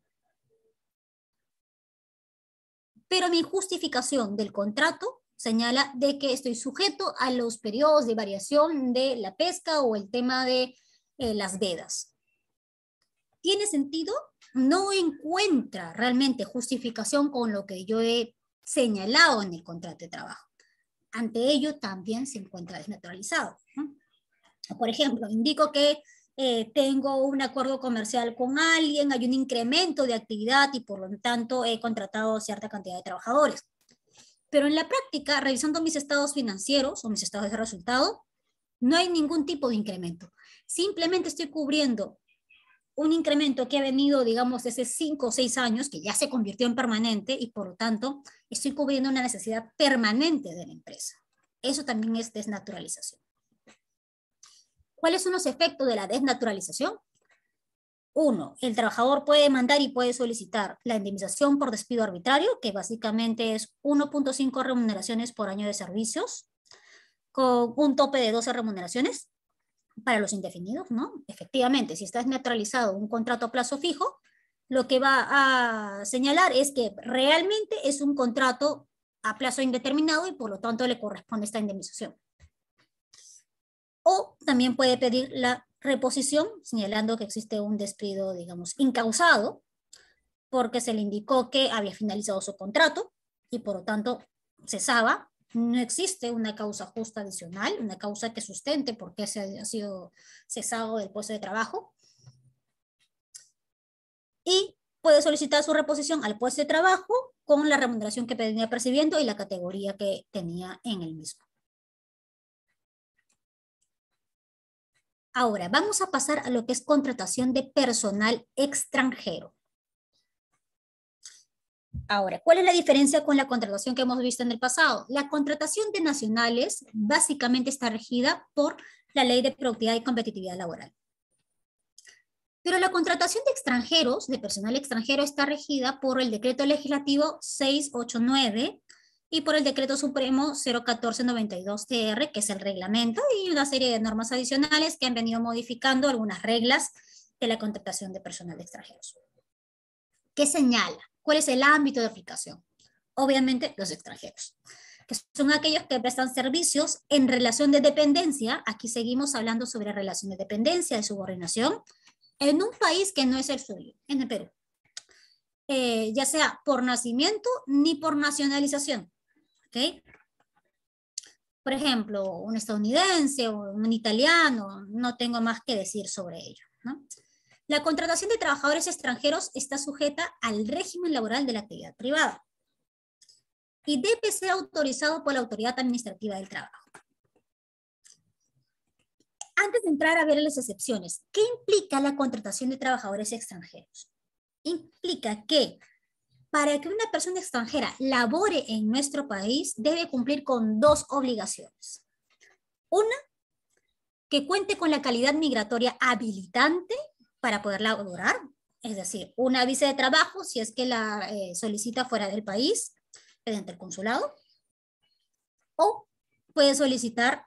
Pero mi justificación del contrato señala de que estoy sujeto a los periodos de variación de la pesca o el tema de eh, las vedas. ¿Tiene sentido? No encuentra realmente justificación con lo que yo he señalado en el contrato de trabajo. Ante ello también se encuentra desnaturalizado. Por ejemplo, indico que eh, tengo un acuerdo comercial con alguien, hay un incremento de actividad y por lo tanto he contratado cierta cantidad de trabajadores. Pero en la práctica, revisando mis estados financieros o mis estados de resultado, no hay ningún tipo de incremento. Simplemente estoy cubriendo un incremento que ha venido, digamos, desde cinco o seis años, que ya se convirtió en permanente y por lo tanto estoy cubriendo una necesidad permanente de la empresa. Eso también es desnaturalización. ¿Cuáles son los efectos de la desnaturalización? Uno, el trabajador puede mandar y puede solicitar la indemnización por despido arbitrario, que básicamente es 1.5 remuneraciones por año de servicios, con un tope de 12 remuneraciones para los indefinidos, ¿no? Efectivamente, si estás neutralizado un contrato a plazo fijo, lo que va a señalar es que realmente es un contrato a plazo indeterminado y por lo tanto le corresponde esta indemnización. O también puede pedir la reposición, señalando que existe un despido, digamos, incausado, porque se le indicó que había finalizado su contrato y por lo tanto cesaba. No existe una causa justa adicional, una causa que sustente por qué se ha sido cesado del puesto de trabajo. Y puede solicitar su reposición al puesto de trabajo con la remuneración que venía percibiendo y la categoría que tenía en el mismo. Ahora, vamos a pasar a lo que es contratación de personal extranjero. Ahora, ¿cuál es la diferencia con la contratación que hemos visto en el pasado? La contratación de nacionales básicamente está regida por la Ley de Productividad y Competitividad Laboral. Pero la contratación de extranjeros, de personal extranjero, está regida por el Decreto Legislativo 689 y por el Decreto Supremo 01492-TR, que es el reglamento, y una serie de normas adicionales que han venido modificando algunas reglas de la contratación de personal de extranjeros. ¿Qué señala? ¿Cuál es el ámbito de aplicación? Obviamente los extranjeros, que son aquellos que prestan servicios en relación de dependencia. Aquí seguimos hablando sobre relación de dependencia, de subordinación, en un país que no es el suyo, en el Perú. Eh, ya sea por nacimiento ni por nacionalización. Por ejemplo, un estadounidense o un italiano, no tengo más que decir sobre ello, La contratación de trabajadores extranjeros está sujeta al régimen laboral de la actividad privada y debe ser autorizado por la Autoridad Administrativa del Trabajo. Antes de entrar a ver las excepciones, ¿qué implica la contratación de trabajadores extranjeros? Implica que para que una persona extranjera labore en nuestro país, debe cumplir con dos obligaciones. Una, que cuente con la calidad migratoria habilitante para poder laborar, es decir, una visa de trabajo si es que la eh, solicita fuera del país, mediante el consulado, o puede solicitar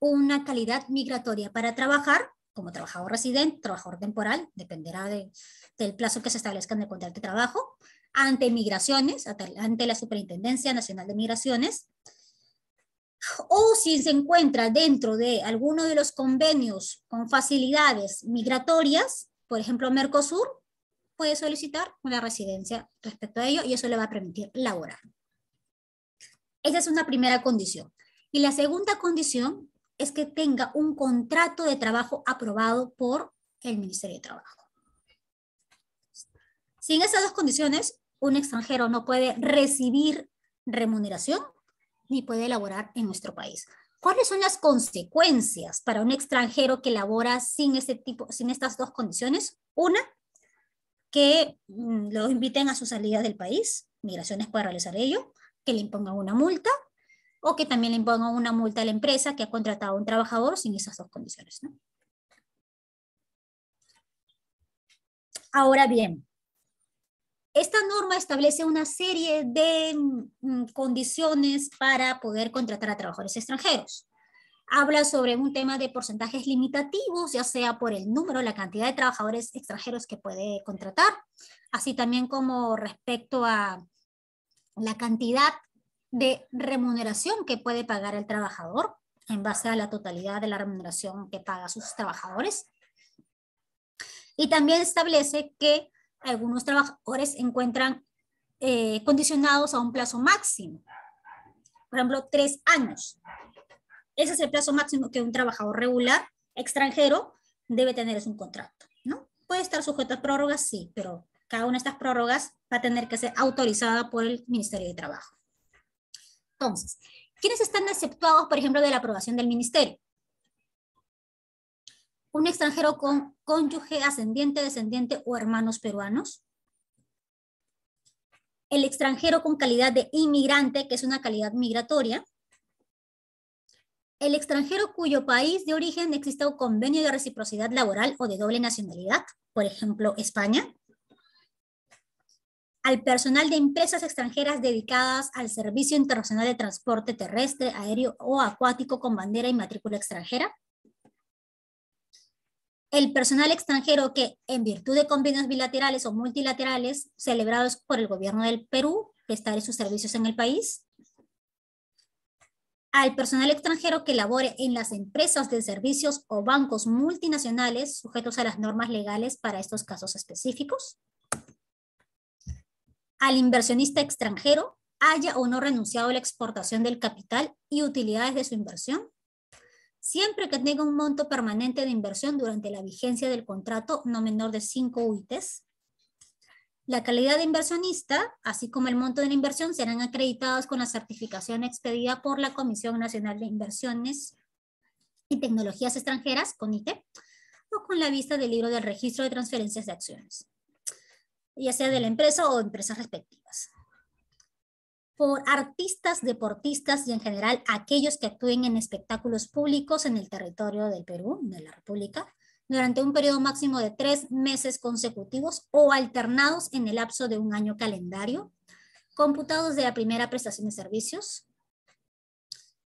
una calidad migratoria para trabajar como trabajador residente, trabajador temporal, dependerá de, del plazo que se establezca en el contrato de trabajo, ante migraciones, ante la Superintendencia Nacional de Migraciones, o si se encuentra dentro de alguno de los convenios con facilidades migratorias, por ejemplo Mercosur, puede solicitar una residencia respecto a ello y eso le va a permitir laborar. Esa es una primera condición. Y la segunda condición es que tenga un contrato de trabajo aprobado por el Ministerio de Trabajo. Sin esas dos condiciones, un extranjero no puede recibir remuneración ni puede laborar en nuestro país. ¿Cuáles son las consecuencias para un extranjero que labora sin, ese tipo, sin estas dos condiciones? Una, que mm, lo inviten a su salida del país, migraciones puede realizar ello, que le impongan una multa o que también le impongan una multa a la empresa que ha contratado a un trabajador sin esas dos condiciones. Ahora bien, esta norma establece una serie de mm, condiciones para poder contratar a trabajadores extranjeros. Habla sobre un tema de porcentajes limitativos, ya sea por el número, la cantidad de trabajadores extranjeros que puede contratar, así también como respecto a la cantidad de remuneración que puede pagar el trabajador en base a la totalidad de la remuneración que paga sus trabajadores. Y también establece que algunos trabajadores encuentran eh, condicionados a un plazo máximo, por ejemplo, tres años. Ese es el plazo máximo que un trabajador regular extranjero debe tener en su contrato, ¿no? Puede estar sujeto a prórrogas, sí, pero cada una de estas prórrogas va a tener que ser autorizada por el Ministerio de Trabajo. Entonces, ¿quiénes están exceptuados, por ejemplo, de la aprobación del ministerio? Un extranjero con cónyuge, ascendiente, descendiente o hermanos peruanos. El extranjero con calidad de inmigrante, que es una calidad migratoria. El extranjero cuyo país de origen exista un convenio de reciprocidad laboral o de doble nacionalidad, por ejemplo, España al personal de empresas extranjeras dedicadas al servicio internacional de transporte terrestre, aéreo o acuático con bandera y matrícula extranjera. El personal extranjero que, en virtud de convenios bilaterales o multilaterales celebrados por el gobierno del Perú, prestaré sus servicios en el país. Al personal extranjero que labore en las empresas de servicios o bancos multinacionales sujetos a las normas legales para estos casos específicos al inversionista extranjero haya o no renunciado a la exportación del capital y utilidades de su inversión, siempre que tenga un monto permanente de inversión durante la vigencia del contrato no menor de 5 UITs. La calidad de inversionista, así como el monto de la inversión, serán acreditados con la certificación expedida por la Comisión Nacional de Inversiones y Tecnologías Extranjeras, CONITE, o con la vista del libro del registro de transferencias de acciones ya sea de la empresa o empresas respectivas. Por artistas, deportistas y en general aquellos que actúen en espectáculos públicos en el territorio del Perú, de la República, durante un periodo máximo de tres meses consecutivos o alternados en el lapso de un año calendario, computados de la primera prestación de servicios,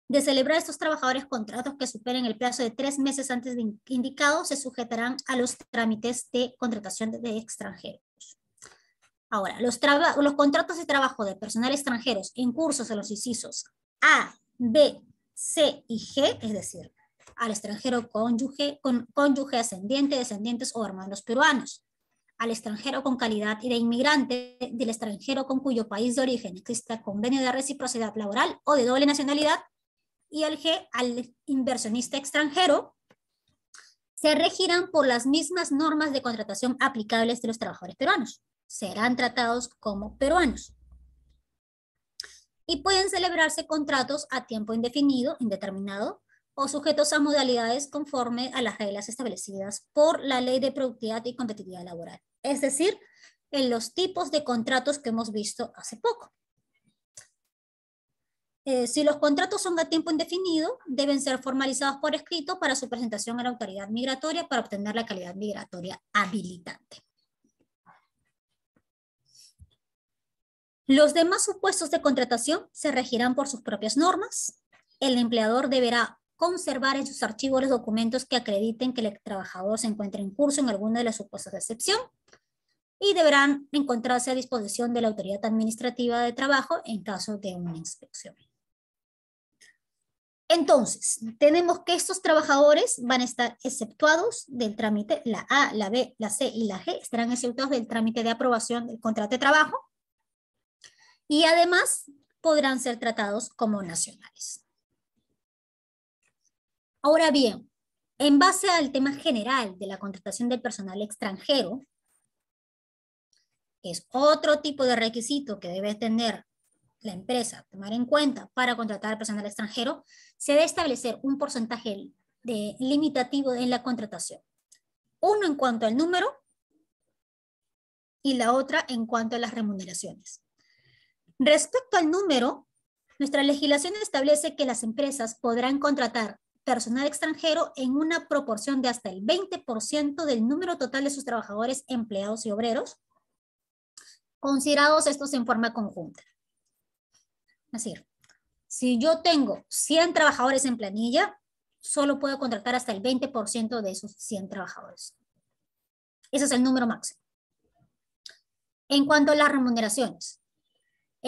de celebrar estos trabajadores contratos que superen el plazo de tres meses antes de indicado, se sujetarán a los trámites de contratación de extranjeros Ahora, los, contratos de trabajo de personal extranjeros en cursos en los incisos A, B, C y G, es decir, al extranjero cónyuge, cónyuge ascendiente, descendientes o hermanos peruanos, al extranjero con calidad y de inmigrante, del extranjero con cuyo país de origen exista convenio de reciprocidad laboral o de doble nacionalidad, y al G, al inversionista extranjero, se regirán por las mismas normas de contratación aplicables de los trabajadores peruanos serán tratados como peruanos. Y pueden celebrarse contratos a tiempo indefinido, indeterminado, o sujetos a modalidades conforme a las reglas establecidas por la Ley de Productividad y Competitividad Laboral. Es decir, en los tipos de contratos que hemos visto hace poco. Eh, si los contratos son a tiempo indefinido, deben ser formalizados por escrito para su presentación a la autoridad migratoria para obtener la calidad migratoria habilitante. Los demás supuestos de contratación se regirán por sus propias normas. El empleador deberá conservar en sus archivos los documentos que acrediten que el trabajador se encuentra en curso en alguna de las supuestas de excepción y deberán encontrarse a disposición de la autoridad administrativa de trabajo en caso de una inspección. Entonces, tenemos que estos trabajadores van a estar exceptuados del trámite, la A, la B, la C y la G estarán exceptuados del trámite de aprobación del contrato de trabajo y además podrán ser tratados como nacionales. Ahora bien, en base al tema general de la contratación del personal extranjero, que es otro tipo de requisito que debe tener la empresa, tomar en cuenta para contratar al personal extranjero, se debe establecer un porcentaje de, limitativo en la contratación. Uno en cuanto al número y la otra en cuanto a las remuneraciones. Respecto al número, nuestra legislación establece que las empresas podrán contratar personal extranjero en una proporción de hasta el 20% del número total de sus trabajadores, empleados y obreros, considerados estos en forma conjunta. Es decir, si yo tengo 100 trabajadores en planilla, solo puedo contratar hasta el 20% de esos 100 trabajadores. Ese es el número máximo. En cuanto a las remuneraciones,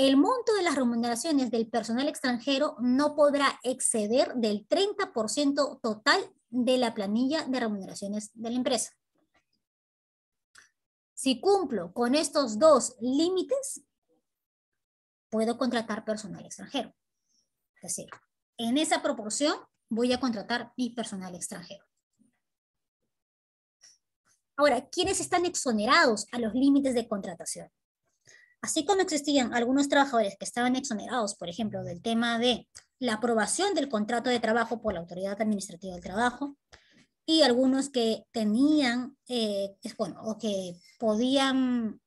el monto de las remuneraciones del personal extranjero no podrá exceder del 30% total de la planilla de remuneraciones de la empresa. Si cumplo con estos dos límites, puedo contratar personal extranjero. Es decir, en esa proporción voy a contratar mi personal extranjero. Ahora, ¿quiénes están exonerados a los límites de contratación? Así como existían algunos trabajadores que estaban exonerados, por ejemplo, del tema de la aprobación del contrato de trabajo por la Autoridad Administrativa del Trabajo, y algunos que tenían, eh, bueno, o que podían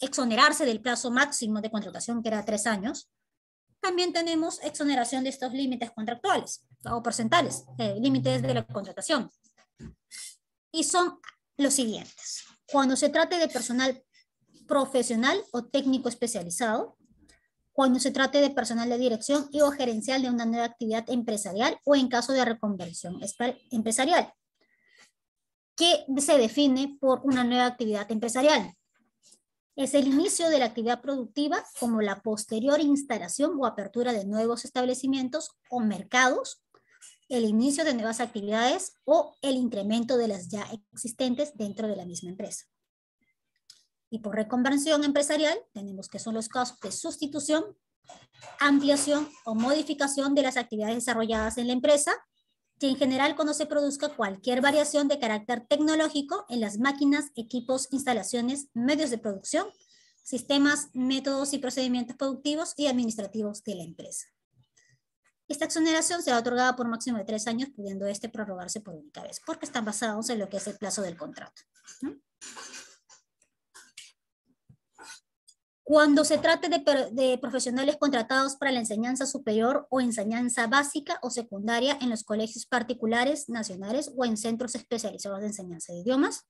exonerarse del plazo máximo de contratación, que era tres años, también tenemos exoneración de estos límites contractuales o porcentales, eh, límites de la contratación. Y son los siguientes. Cuando se trate de personal profesional o técnico especializado, cuando se trate de personal de dirección y o gerencial de una nueva actividad empresarial o en caso de reconversión empresarial, que se define por una nueva actividad empresarial. Es el inicio de la actividad productiva como la posterior instalación o apertura de nuevos establecimientos o mercados, el inicio de nuevas actividades o el incremento de las ya existentes dentro de la misma empresa. Y por reconversión empresarial tenemos que son los casos de sustitución, ampliación o modificación de las actividades desarrolladas en la empresa, que en general cuando se produzca cualquier variación de carácter tecnológico en las máquinas, equipos, instalaciones, medios de producción, sistemas, métodos y procedimientos productivos y administrativos de la empresa. Esta exoneración será otorgada por máximo de tres años, pudiendo este prorrogarse por única vez, porque están basados en lo que es el plazo del contrato cuando se trate de, profesionales contratados para la enseñanza superior o enseñanza básica o secundaria en los colegios particulares, nacionales o en centros especializados de enseñanza de idiomas.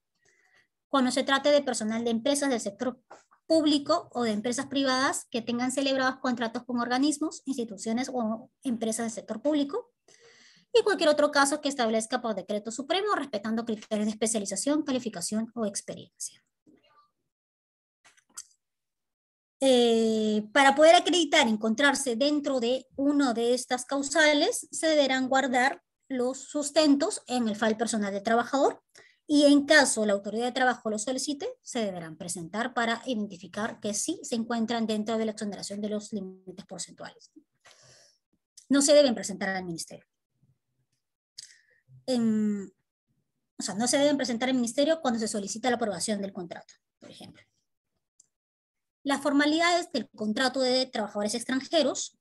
Cuando se trate de personal de empresas del sector público o de empresas privadas que tengan celebrados contratos con organismos, instituciones o empresas del sector público. Y cualquier otro caso que establezca por decreto supremo respetando criterios de especialización, calificación o experiencia. Eh, para poder acreditar encontrarse dentro de una de estas causales, se deberán guardar los sustentos en el file personal del trabajador y en caso la autoridad de trabajo lo solicite, se deberán presentar para identificar que sí se encuentran dentro de la exoneración de los límites porcentuales. No se deben presentar al ministerio. Em, o sea, no se deben presentar al ministerio cuando se solicita la aprobación del contrato, por ejemplo. Las formalidades del contrato de trabajadores extranjeros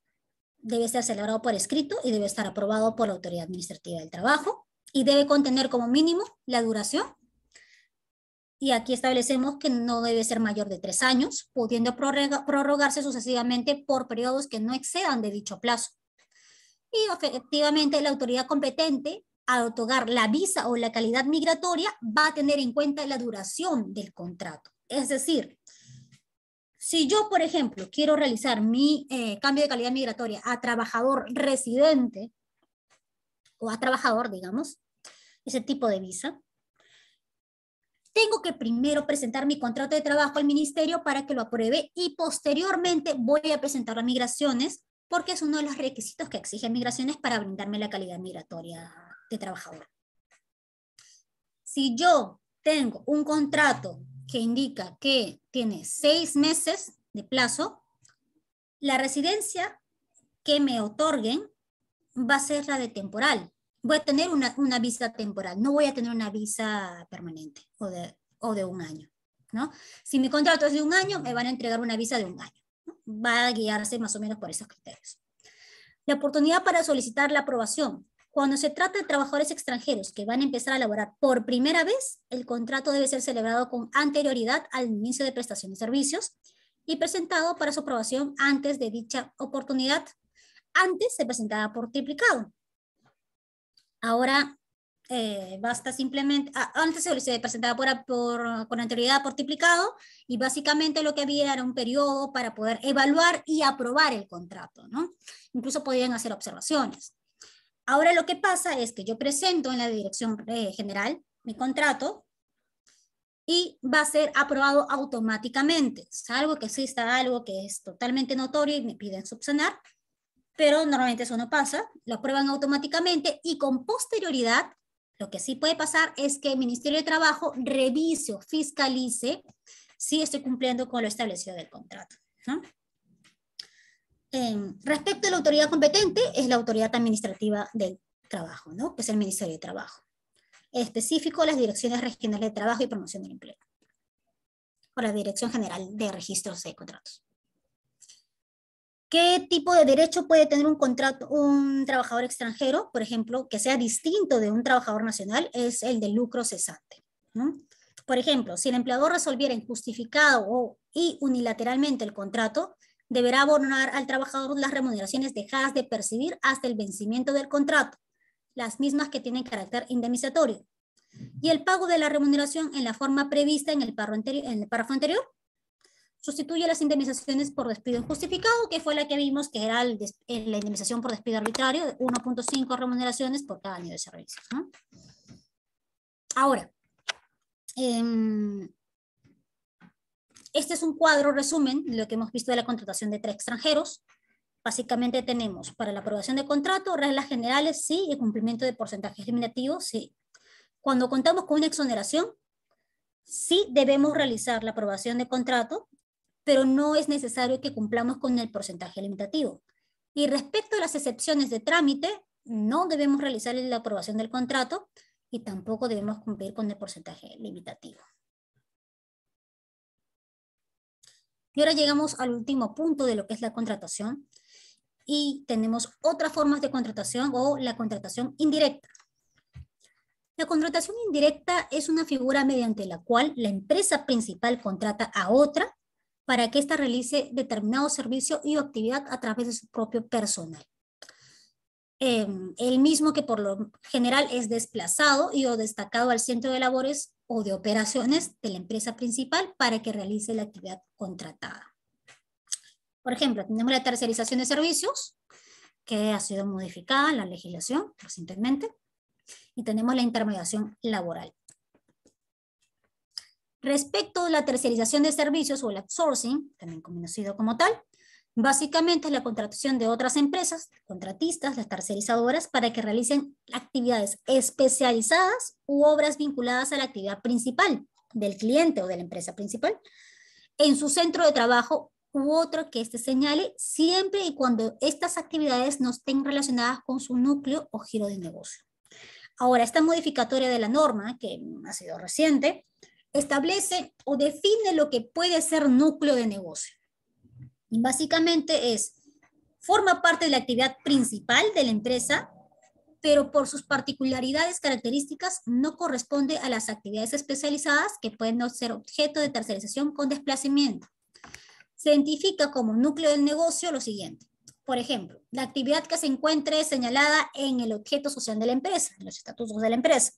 debe ser celebrado por escrito y debe estar aprobado por la Autoridad Administrativa del Trabajo y debe contener como mínimo la duración. Y aquí establecemos que no debe ser mayor de tres años, pudiendo prorrogarse sucesivamente por periodos que no excedan de dicho plazo. Y efectivamente la autoridad competente al otorgar la visa o la calidad migratoria va a tener en cuenta la duración del contrato. Es decir, si yo, por ejemplo, quiero realizar mi eh, cambio de calidad migratoria a trabajador residente o a trabajador, digamos, ese tipo de visa, tengo que primero presentar mi contrato de trabajo al ministerio para que lo apruebe y posteriormente voy a presentar a migraciones porque es uno de los requisitos que exige migraciones para brindarme la calidad migratoria de trabajador. Si yo tengo un contrato que indica que tiene seis meses de plazo, la residencia que me otorguen va a ser la de temporal. Voy a tener una, una visa temporal, no voy a tener una visa permanente o de, un año. ¿no? Si mi contrato es de un año, me van a entregar una visa de un año. Va a guiarse más o menos por esos criterios. La oportunidad para solicitar la aprobación. Cuando se trata de trabajadores extranjeros que van a empezar a laborar por primera vez, el contrato debe ser celebrado con anterioridad al inicio de prestación de servicios y presentado para su aprobación antes de dicha oportunidad. Antes se presentaba por triplicado. Ahora eh, basta simplemente, ah, antes se presentaba por, con anterioridad por triplicado y básicamente lo que había era un periodo para poder evaluar y aprobar el contrato, ¿no? Incluso podían hacer observaciones. Ahora lo que pasa es que yo presento en la Dirección eh, General mi contrato y va a ser aprobado automáticamente, salvo que exista algo que es totalmente notorio y me piden subsanar, pero normalmente eso no pasa, lo aprueban automáticamente y con posterioridad lo que sí puede pasar es que el Ministerio de Trabajo revise o fiscalice si estoy cumpliendo con lo establecido del contrato. ¿no? respecto a la autoridad competente, es la autoridad administrativa del trabajo, ¿no? que es el Ministerio de Trabajo. Específico, las direcciones regionales de trabajo y promoción del empleo. O la Dirección General de Registros de Contratos. ¿Qué tipo de derecho puede tener un, contrato, un trabajador extranjero, por ejemplo, que sea distinto de un trabajador nacional? Es el de lucro cesante. ¿no? Por ejemplo, si el empleador resolviera injustificado o, y unilateralmente el contrato, deberá abonar al trabajador las remuneraciones dejadas de percibir hasta el vencimiento del contrato, las mismas que tienen carácter indemnizatorio. Y el pago de la remuneración en la forma prevista en el párrafo anterior, sustituye las indemnizaciones por despido injustificado, que fue la que vimos que era la indemnización por despido arbitrario, de 1.5 remuneraciones por cada año de servicios. Ahora, em, este es un cuadro resumen de lo que hemos visto de la contratación de tres extranjeros. Básicamente tenemos para la aprobación de contrato, reglas generales, sí, y cumplimiento de porcentajes limitativos, sí. Cuando contamos con una exoneración, sí debemos realizar la aprobación de contrato, pero no es necesario que cumplamos con el porcentaje limitativo. Y respecto a las excepciones de trámite, no debemos realizar la aprobación del contrato y tampoco debemos cumplir con el porcentaje limitativo. Y ahora llegamos al último punto de lo que es la contratación y tenemos otras formas de contratación o la contratación indirecta. La contratación indirecta es una figura mediante la cual la empresa principal contrata a otra para que ésta realice determinado servicio y actividad a través de su propio personal. Em, el mismo que por lo general es desplazado y o destacado al centro de labores o de operaciones de la empresa principal para que realice la actividad contratada. Por ejemplo, tenemos la tercerización de servicios, que ha sido modificada la legislación recientemente, y tenemos la intermediación laboral. Respecto a la tercerización de servicios o el outsourcing, también conocido como tal, Básicamente es la contratación de otras empresas, contratistas, las tercerizadoras, para que realicen actividades especializadas u obras vinculadas a la actividad principal del cliente o de la empresa principal en su centro de trabajo u otro que éste señale, siempre y cuando estas actividades no estén relacionadas con su núcleo o giro de negocio. Ahora, esta modificatoria de la norma, que ha sido reciente, establece o define lo que puede ser núcleo de negocio. Básicamente es, forma parte de la actividad principal de la empresa, pero por sus particularidades, características, no corresponde a las actividades especializadas que pueden ser objeto de tercerización con desplazamiento. Se identifica como núcleo del negocio lo siguiente. Por ejemplo, la actividad que se encuentre señalada en el objeto social de la empresa, en los estatutos de la empresa.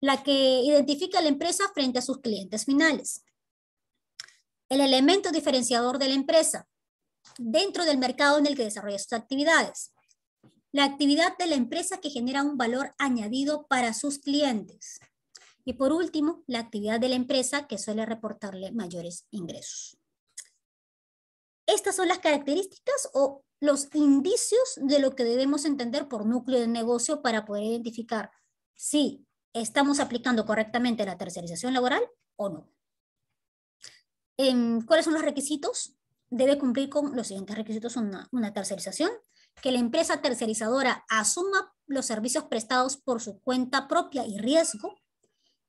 La que identifica a la empresa frente a sus clientes finales el elemento diferenciador de la empresa dentro del mercado en el que desarrolla sus actividades, la actividad de la empresa que genera un valor añadido para sus clientes y por último, la actividad de la empresa que suele reportarle mayores ingresos. Estas son las características o los indicios de lo que debemos entender por núcleo de negocio para poder identificar si estamos aplicando correctamente la tercerización laboral o no. ¿Cuáles son los requisitos? Debe cumplir con los siguientes requisitos, una, tercerización, que la empresa tercerizadora asuma los servicios prestados por su cuenta propia y riesgo,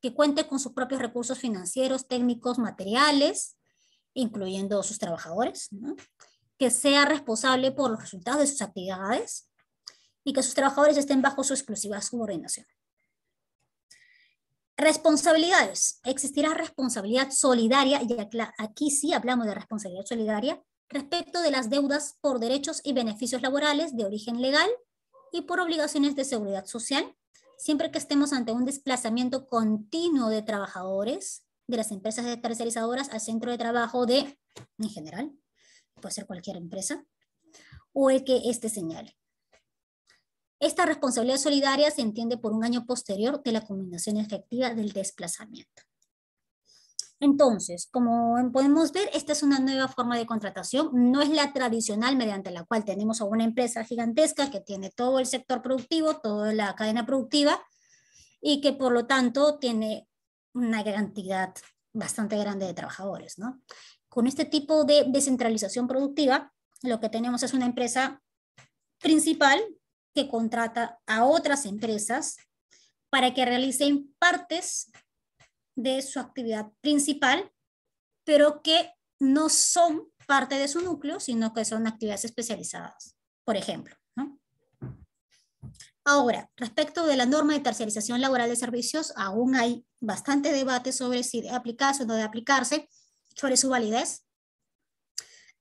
que cuente con sus propios recursos financieros, técnicos, materiales, incluyendo sus trabajadores, que sea responsable por los resultados de sus actividades y que sus trabajadores estén bajo su exclusiva subordinación. Responsabilidades. Existirá responsabilidad solidaria, y aquí sí hablamos de responsabilidad solidaria, respecto de las deudas por derechos y beneficios laborales de origen legal y por obligaciones de seguridad social, siempre que estemos ante un desplazamiento continuo de trabajadores de las empresas tercerizadoras al centro de trabajo de, en general, puede ser cualquier empresa, o el que este señale. Esta responsabilidad solidaria se entiende por un año posterior de la combinación efectiva del desplazamiento. Entonces, como podemos ver, esta es una nueva forma de contratación, no es la tradicional mediante la cual tenemos a una empresa gigantesca que tiene todo el sector productivo, toda la cadena productiva y que por lo tanto tiene una cantidad bastante grande de trabajadores. Con este tipo de descentralización productiva, lo que tenemos es una empresa principal que contrata a otras empresas para que realicen partes de su actividad principal, pero que no son parte de su núcleo, sino que son actividades especializadas, por ejemplo. Ahora, respecto de la norma de terciarización laboral de servicios, aún hay bastante debate sobre si debe aplicarse o no de aplicarse, sobre su validez.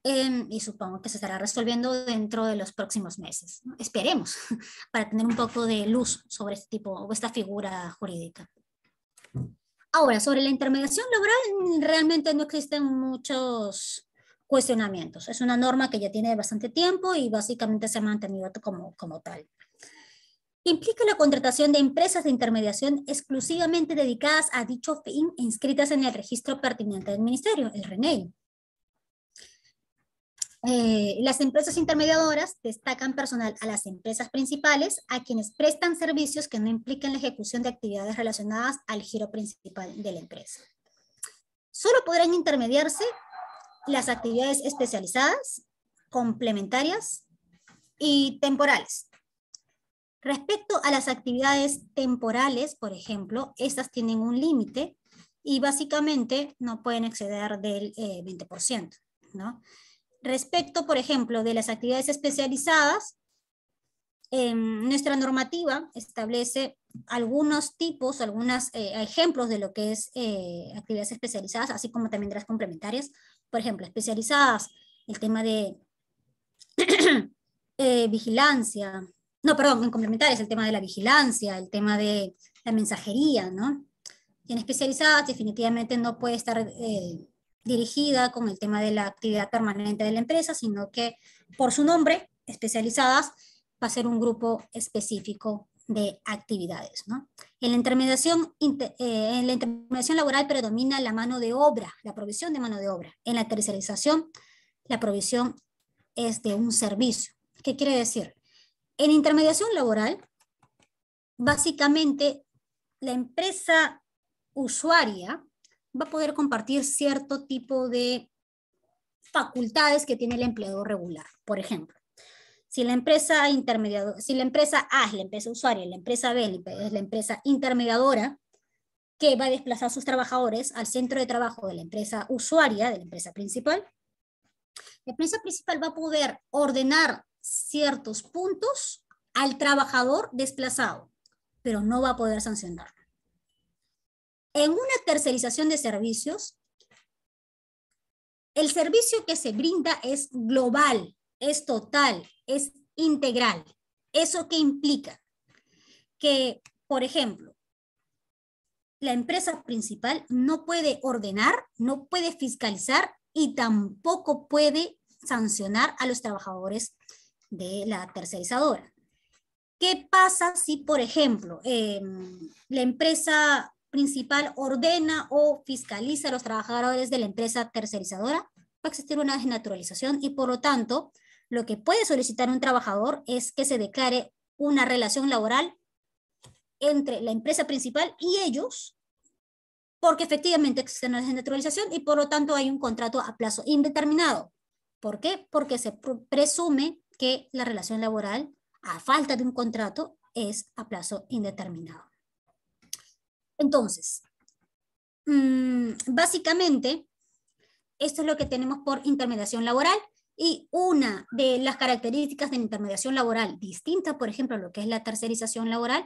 Em, y supongo que se estará resolviendo dentro de los próximos meses. Esperemos para tener un poco de luz sobre este tipo o esta figura jurídica. Ahora, sobre la intermediación laboral, realmente no existen muchos cuestionamientos. Es una norma que ya tiene bastante tiempo y básicamente se ha mantenido como, como tal. Implica la contratación de empresas de intermediación exclusivamente dedicadas a dicho fin inscritas en el registro pertinente del ministerio, el RENEI eh, las empresas intermediadoras destacan personal a las empresas principales, a quienes prestan servicios que no impliquen la ejecución de actividades relacionadas al giro principal de la empresa. Solo podrán intermediarse las actividades especializadas, complementarias y temporales. Respecto a las actividades temporales, por ejemplo, estas tienen un límite y básicamente no pueden exceder del 20%, eh, ¿no? Respecto, por ejemplo, de las actividades especializadas, em, nuestra normativa establece algunos tipos, algunos eh, ejemplos de lo que es eh, actividades especializadas, así como también de las complementarias. Por ejemplo, especializadas, el tema de eh, vigilancia, no, perdón, en complementarias, el tema de la vigilancia, el tema de la mensajería, ¿no? en especializadas definitivamente no puede estar dirigida con el tema de la actividad permanente de la empresa, sino que por su nombre, especializadas, va a ser un grupo específico de actividades. En, la intermediación, eh, en la intermediación laboral predomina la mano de obra, la provisión de mano de obra. En la tercerización, la provisión es de un servicio. ¿Qué quiere decir? En intermediación laboral, básicamente la empresa usuaria va a poder compartir cierto tipo de facultades que tiene el empleador regular. Por ejemplo, si la empresa si la empresa A es la empresa usuaria, la empresa B es la empresa intermediadora, que va a desplazar a sus trabajadores al centro de trabajo de la empresa usuaria, de la empresa principal. La empresa principal va a poder ordenar ciertos puntos al trabajador desplazado, pero no va a poder sancionarlo. En una tercerización de servicios, el servicio que se brinda es global, es total, es integral. ¿Eso qué implica? Que, por ejemplo, la empresa principal no puede ordenar, no puede fiscalizar y tampoco puede sancionar a los trabajadores de la tercerizadora. ¿Qué pasa si, por ejemplo, em, la empresa principal ordena o fiscaliza a los trabajadores de la empresa tercerizadora, va a existir una desnaturalización y por lo tanto, lo que puede solicitar un trabajador es que se declare una relación laboral entre la empresa principal y ellos, porque efectivamente existe una desnaturalización y por lo tanto hay un contrato a plazo indeterminado. ¿Por qué? Porque se presume que la relación laboral, a falta de un contrato, es a plazo indeterminado. Entonces, mm, básicamente, esto es lo que tenemos por intermediación laboral. Y una de las características de la intermediación laboral, distinta, por ejemplo, a lo que es la tercerización laboral,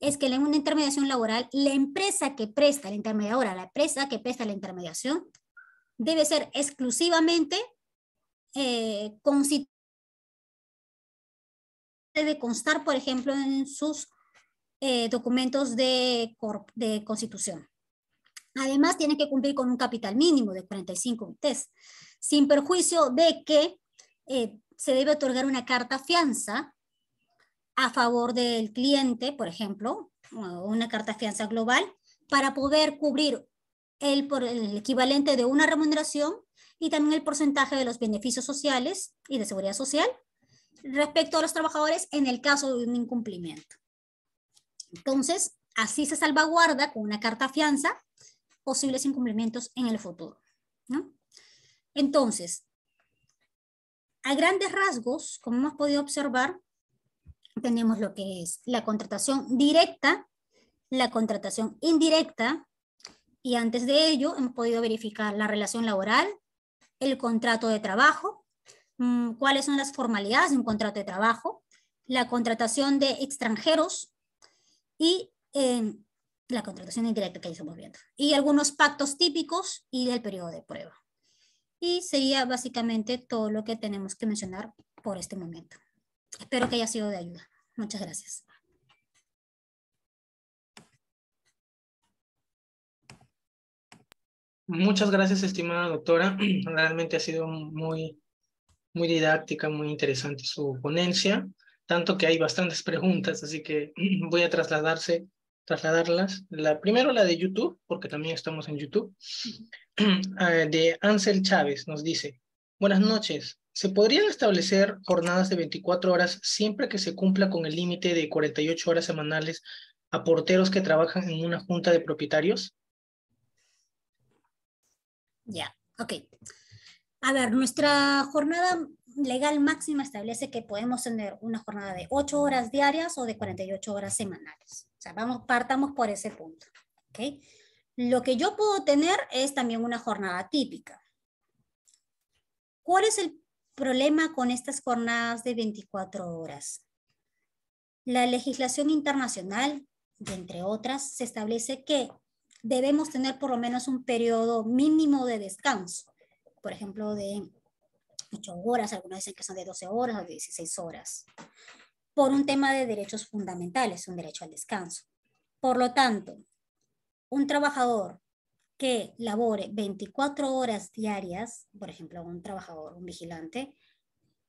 es que en una intermediación laboral, la empresa que presta la intermediadora, la empresa que presta la intermediación, debe ser exclusivamente eh, constituida, debe constar, por ejemplo, en sus eh, documentos de, constitución. Además, tiene que cumplir con un capital mínimo de 45 UTS, e sin perjuicio de que eh, se debe otorgar una carta fianza a favor del cliente, por ejemplo, una carta fianza global, para poder cubrir el, por el equivalente de una remuneración y también el porcentaje de los beneficios sociales y de seguridad social respecto a los trabajadores en el caso de un incumplimiento. Entonces, así se salvaguarda con una carta fianza posibles incumplimientos en el futuro. Entonces, a grandes rasgos, como hemos podido observar, tenemos lo que es la contratación directa, la contratación indirecta, y antes de ello hemos podido verificar la relación laboral, el contrato de trabajo, mm, cuáles son las formalidades de un contrato de trabajo, la contratación de extranjeros, y la contratación indirecta que ya estamos viendo, y algunos pactos típicos y del periodo de prueba. Y sería básicamente todo lo que tenemos que mencionar por este momento. Espero que haya sido de ayuda. Muchas gracias. Muchas gracias, estimada doctora. Realmente ha sido muy, muy didáctica, muy interesante su ponencia tanto que hay bastantes preguntas, así que voy a trasladarse, trasladarlas. La, primero la de YouTube, porque también estamos en YouTube, ah, de Ansel Chávez nos dice, buenas noches, ¿se podrían establecer jornadas de 24 horas siempre que se cumpla con el límite de 48 horas semanales a porteros que trabajan en una junta de propietarios? Ya, ok. A ver, nuestra jornada legal máxima establece que podemos tener una jornada de 8 horas diarias o de 48 horas semanales. O sea, vamos, partamos por ese punto. ¿okay? Lo que yo puedo tener es también una jornada típica. ¿Cuál es el problema con estas jornadas de 24 horas? La legislación internacional, entre otras, se establece que debemos tener por lo menos un periodo mínimo de descanso por ejemplo, de 8 horas, algunos dicen que son de 12 horas o de 16 horas, por un tema de derechos fundamentales, un derecho al descanso. Por lo tanto, un trabajador que labore 24 horas diarias, por ejemplo, un trabajador, un vigilante,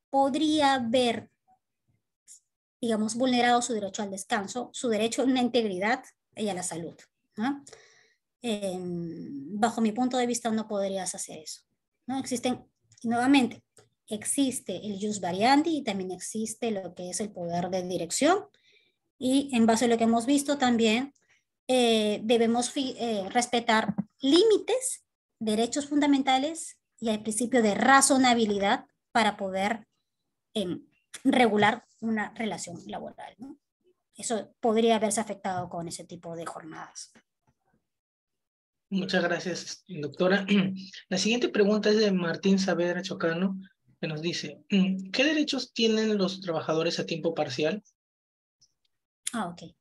podría ver, digamos, vulnerado su derecho al descanso, su derecho a la integridad y a la salud. bajo mi punto de vista no podrías hacer eso. ¿no? Existen, nuevamente, existe el jus variandi y también existe lo que es el poder de dirección. Y en base a lo que hemos visto también, eh, debemos eh, respetar límites, derechos fundamentales y el principio de razonabilidad para poder em, regular una relación laboral. Eso podría haberse afectado con ese tipo de jornadas. Muchas gracias, doctora. La siguiente pregunta es de Martín Saavedra Chocano, que nos dice, mm, ¿qué derechos tienen los trabajadores a tiempo parcial? Ah, ok.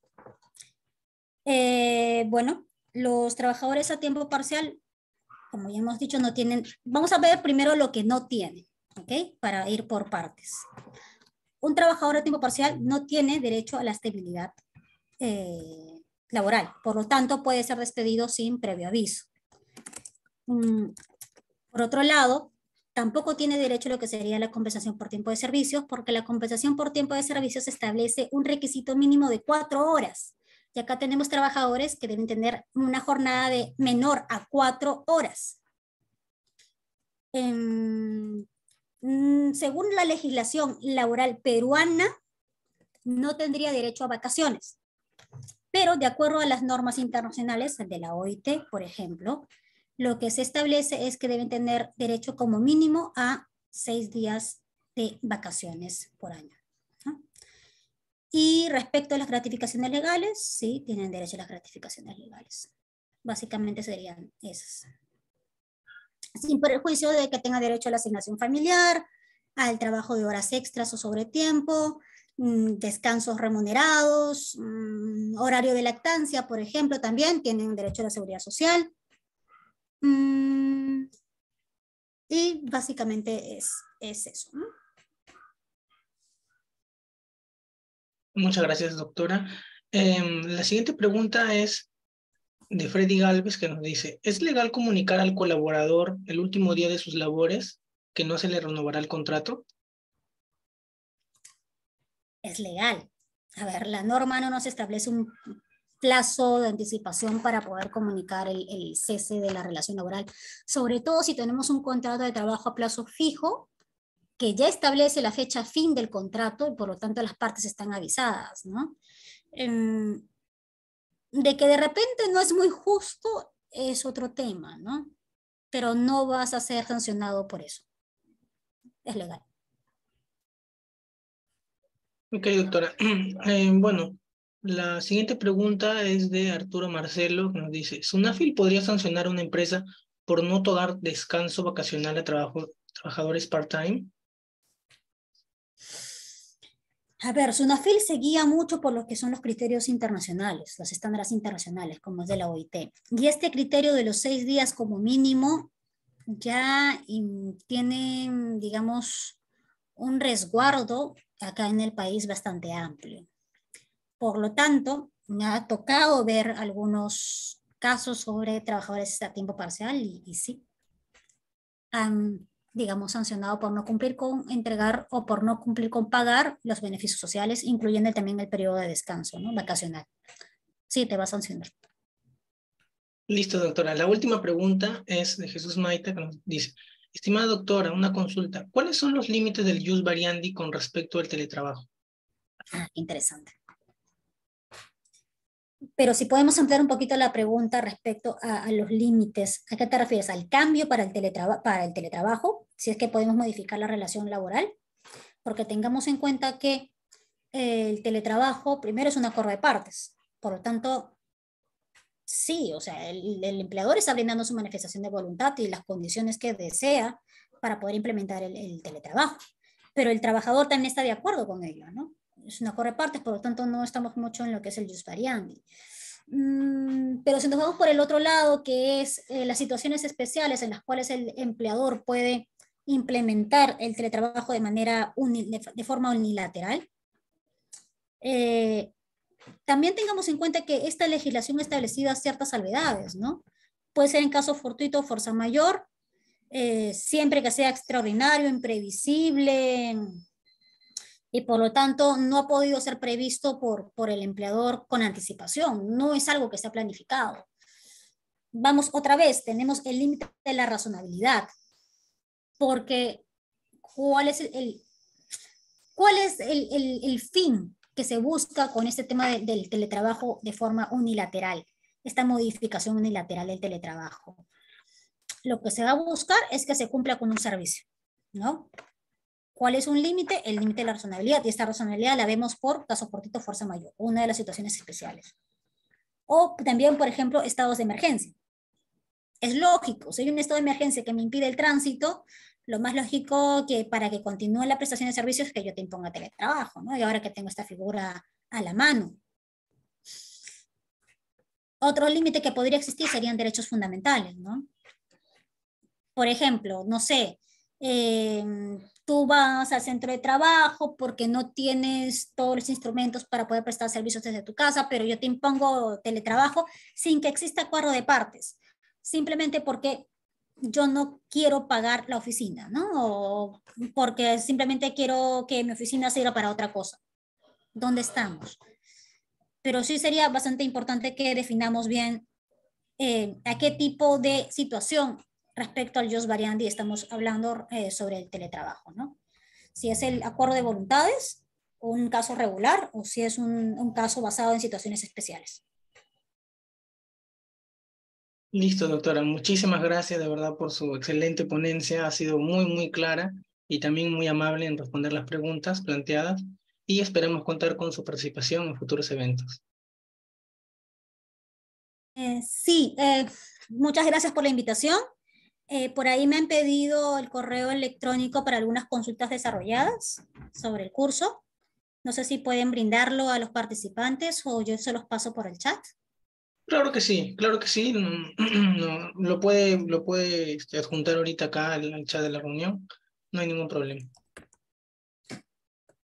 Eh, bueno, los trabajadores a tiempo parcial, como ya hemos dicho, no tienen, vamos a ver primero lo que no tienen, ¿ok? Para ir por partes. Un trabajador a tiempo parcial no tiene derecho a la estabilidad eh, laboral. Por lo tanto, puede ser despedido sin previo aviso. Mm, por otro lado, tampoco tiene derecho a lo que sería la compensación por tiempo de servicios, porque la compensación por tiempo de servicios establece un requisito mínimo de cuatro horas. Y acá tenemos trabajadores que deben tener una jornada de menor a cuatro horas. Em, mm, según la legislación laboral peruana, no tendría derecho a vacaciones. Pero de acuerdo a las normas internacionales de la OIT, por ejemplo, lo que se establece es que deben tener derecho como mínimo a seis días de vacaciones por año. Y respecto a las gratificaciones legales, sí, tienen derecho a las gratificaciones legales. Básicamente serían esas. Sin perjuicio de que tenga derecho a la asignación familiar, al trabajo de horas extras o sobre tiempo, Mm, descansos remunerados, mm, horario de lactancia, por ejemplo, también tienen derecho a la seguridad social. Mm, y básicamente es, es eso. Muchas gracias, doctora. Em, la siguiente pregunta es de Freddy Galvez, que nos dice, ¿es legal comunicar al colaborador el último día de sus labores que no se le renovará el contrato? es legal. A ver, la norma no nos establece un plazo de anticipación para poder comunicar el, cese de la relación laboral, sobre todo si tenemos un contrato de trabajo a plazo fijo que ya establece la fecha fin del contrato y por lo tanto las partes están avisadas, ¿no? Em, de que de repente no es muy justo es otro tema, ¿no? Pero no vas a ser sancionado por eso. Es legal. Ok, doctora. Eh, bueno, la siguiente pregunta es de Arturo Marcelo, que nos dice, ¿Sunafil podría sancionar a una empresa por no otorgar descanso vacacional a trabajadores part-time? A ver, Sunafil se guía mucho por lo que son los criterios internacionales, los estándares internacionales, como es de la OIT. Y este criterio de los seis días como mínimo ya tiene, digamos, un resguardo acá en el país bastante amplio. Por lo tanto, me ha tocado ver algunos casos sobre trabajadores a tiempo parcial y, sí, han, digamos, sancionado por no cumplir con entregar o por no cumplir con pagar los beneficios sociales, incluyendo también el periodo de descanso ¿no? vacacional. Sí, te va a sancionar. Listo, doctora. La última pregunta es de Jesús Maite, que nos dice, Estimada doctora, una consulta. ¿Cuáles son los límites del jus variandi con respecto al teletrabajo? Ah, interesante. Pero si podemos ampliar un poquito la pregunta respecto a, los límites, ¿a qué te refieres? ¿Al cambio para el, para el teletrabajo? Si es que podemos modificar la relación laboral, porque tengamos en cuenta que eh, el teletrabajo primero es una acuerdo de partes, por lo tanto sí, o sea, el, empleador está brindando su manifestación de voluntad y las condiciones que desea para poder implementar el, teletrabajo, pero el trabajador también está de acuerdo con ello, ¿no? Es una corre por lo tanto no estamos mucho en lo que es el just mm, pero si nos vamos por el otro lado, que es eh, las situaciones especiales en las cuales el empleador puede implementar el teletrabajo de manera de, forma unilateral, eh, también tengamos en cuenta que esta legislación ha establecido ciertas salvedades, ¿no? Puede ser en caso fortuito o fuerza mayor, eh, siempre que sea extraordinario, imprevisible, y por lo tanto no ha podido ser previsto por, el empleador con anticipación, no es algo que se ha planificado. Vamos otra vez, tenemos el límite de la razonabilidad, porque ¿cuál es cuál es el, el fin que se busca con este tema del teletrabajo de forma unilateral, esta modificación unilateral del teletrabajo. Lo que se va a buscar es que se cumpla con un servicio, ¿no? ¿Cuál es un límite? El límite de la razonabilidad. Y esta razonabilidad la vemos por caso cortito, fuerza mayor, una de las situaciones especiales. O también, por ejemplo, estados de emergencia. Es lógico, si hay un estado de emergencia que me impide el tránsito, lo más lógico que para que continúe la prestación de servicios es que yo te imponga teletrabajo, ¿no? Y ahora que tengo esta figura a la mano. Otro límite que podría existir serían derechos fundamentales, ¿no? Por ejemplo, no sé, eh, tú vas al centro de trabajo porque no tienes todos los instrumentos para poder prestar servicios desde tu casa, pero yo te impongo teletrabajo sin que exista cuadro de partes, simplemente porque yo no quiero pagar la oficina, ¿no? porque simplemente quiero que mi oficina sirva para otra cosa. ¿Dónde estamos? Pero sí sería bastante importante que definamos bien eh, a qué tipo de situación respecto al Just Variandi estamos hablando eh, sobre el teletrabajo, ¿no? Si es el acuerdo de voluntades, un caso regular o si es un caso basado en situaciones especiales. Listo, doctora. Muchísimas gracias de verdad por su excelente ponencia. Ha sido muy, muy clara y también muy amable en responder las preguntas planteadas y esperamos contar con su participación en futuros eventos. Eh, sí, eh, muchas gracias por la invitación. Eh, por ahí me han pedido el correo electrónico para algunas consultas desarrolladas sobre el curso. No sé si pueden brindarlo a los participantes o yo se los paso por el chat. Claro que sí, claro que sí. Mm, lo puede, lo puede este, adjuntar ahorita acá al chat de la reunión. No hay ningún problema.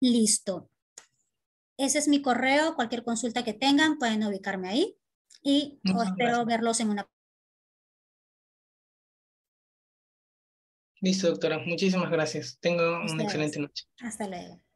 Listo. Ese es mi correo. Cualquier consulta que tengan pueden ubicarme ahí. Y pues, espero verlos en una. Listo, doctora. Muchísimas gracias. Tengo una excelente noche. Hasta luego.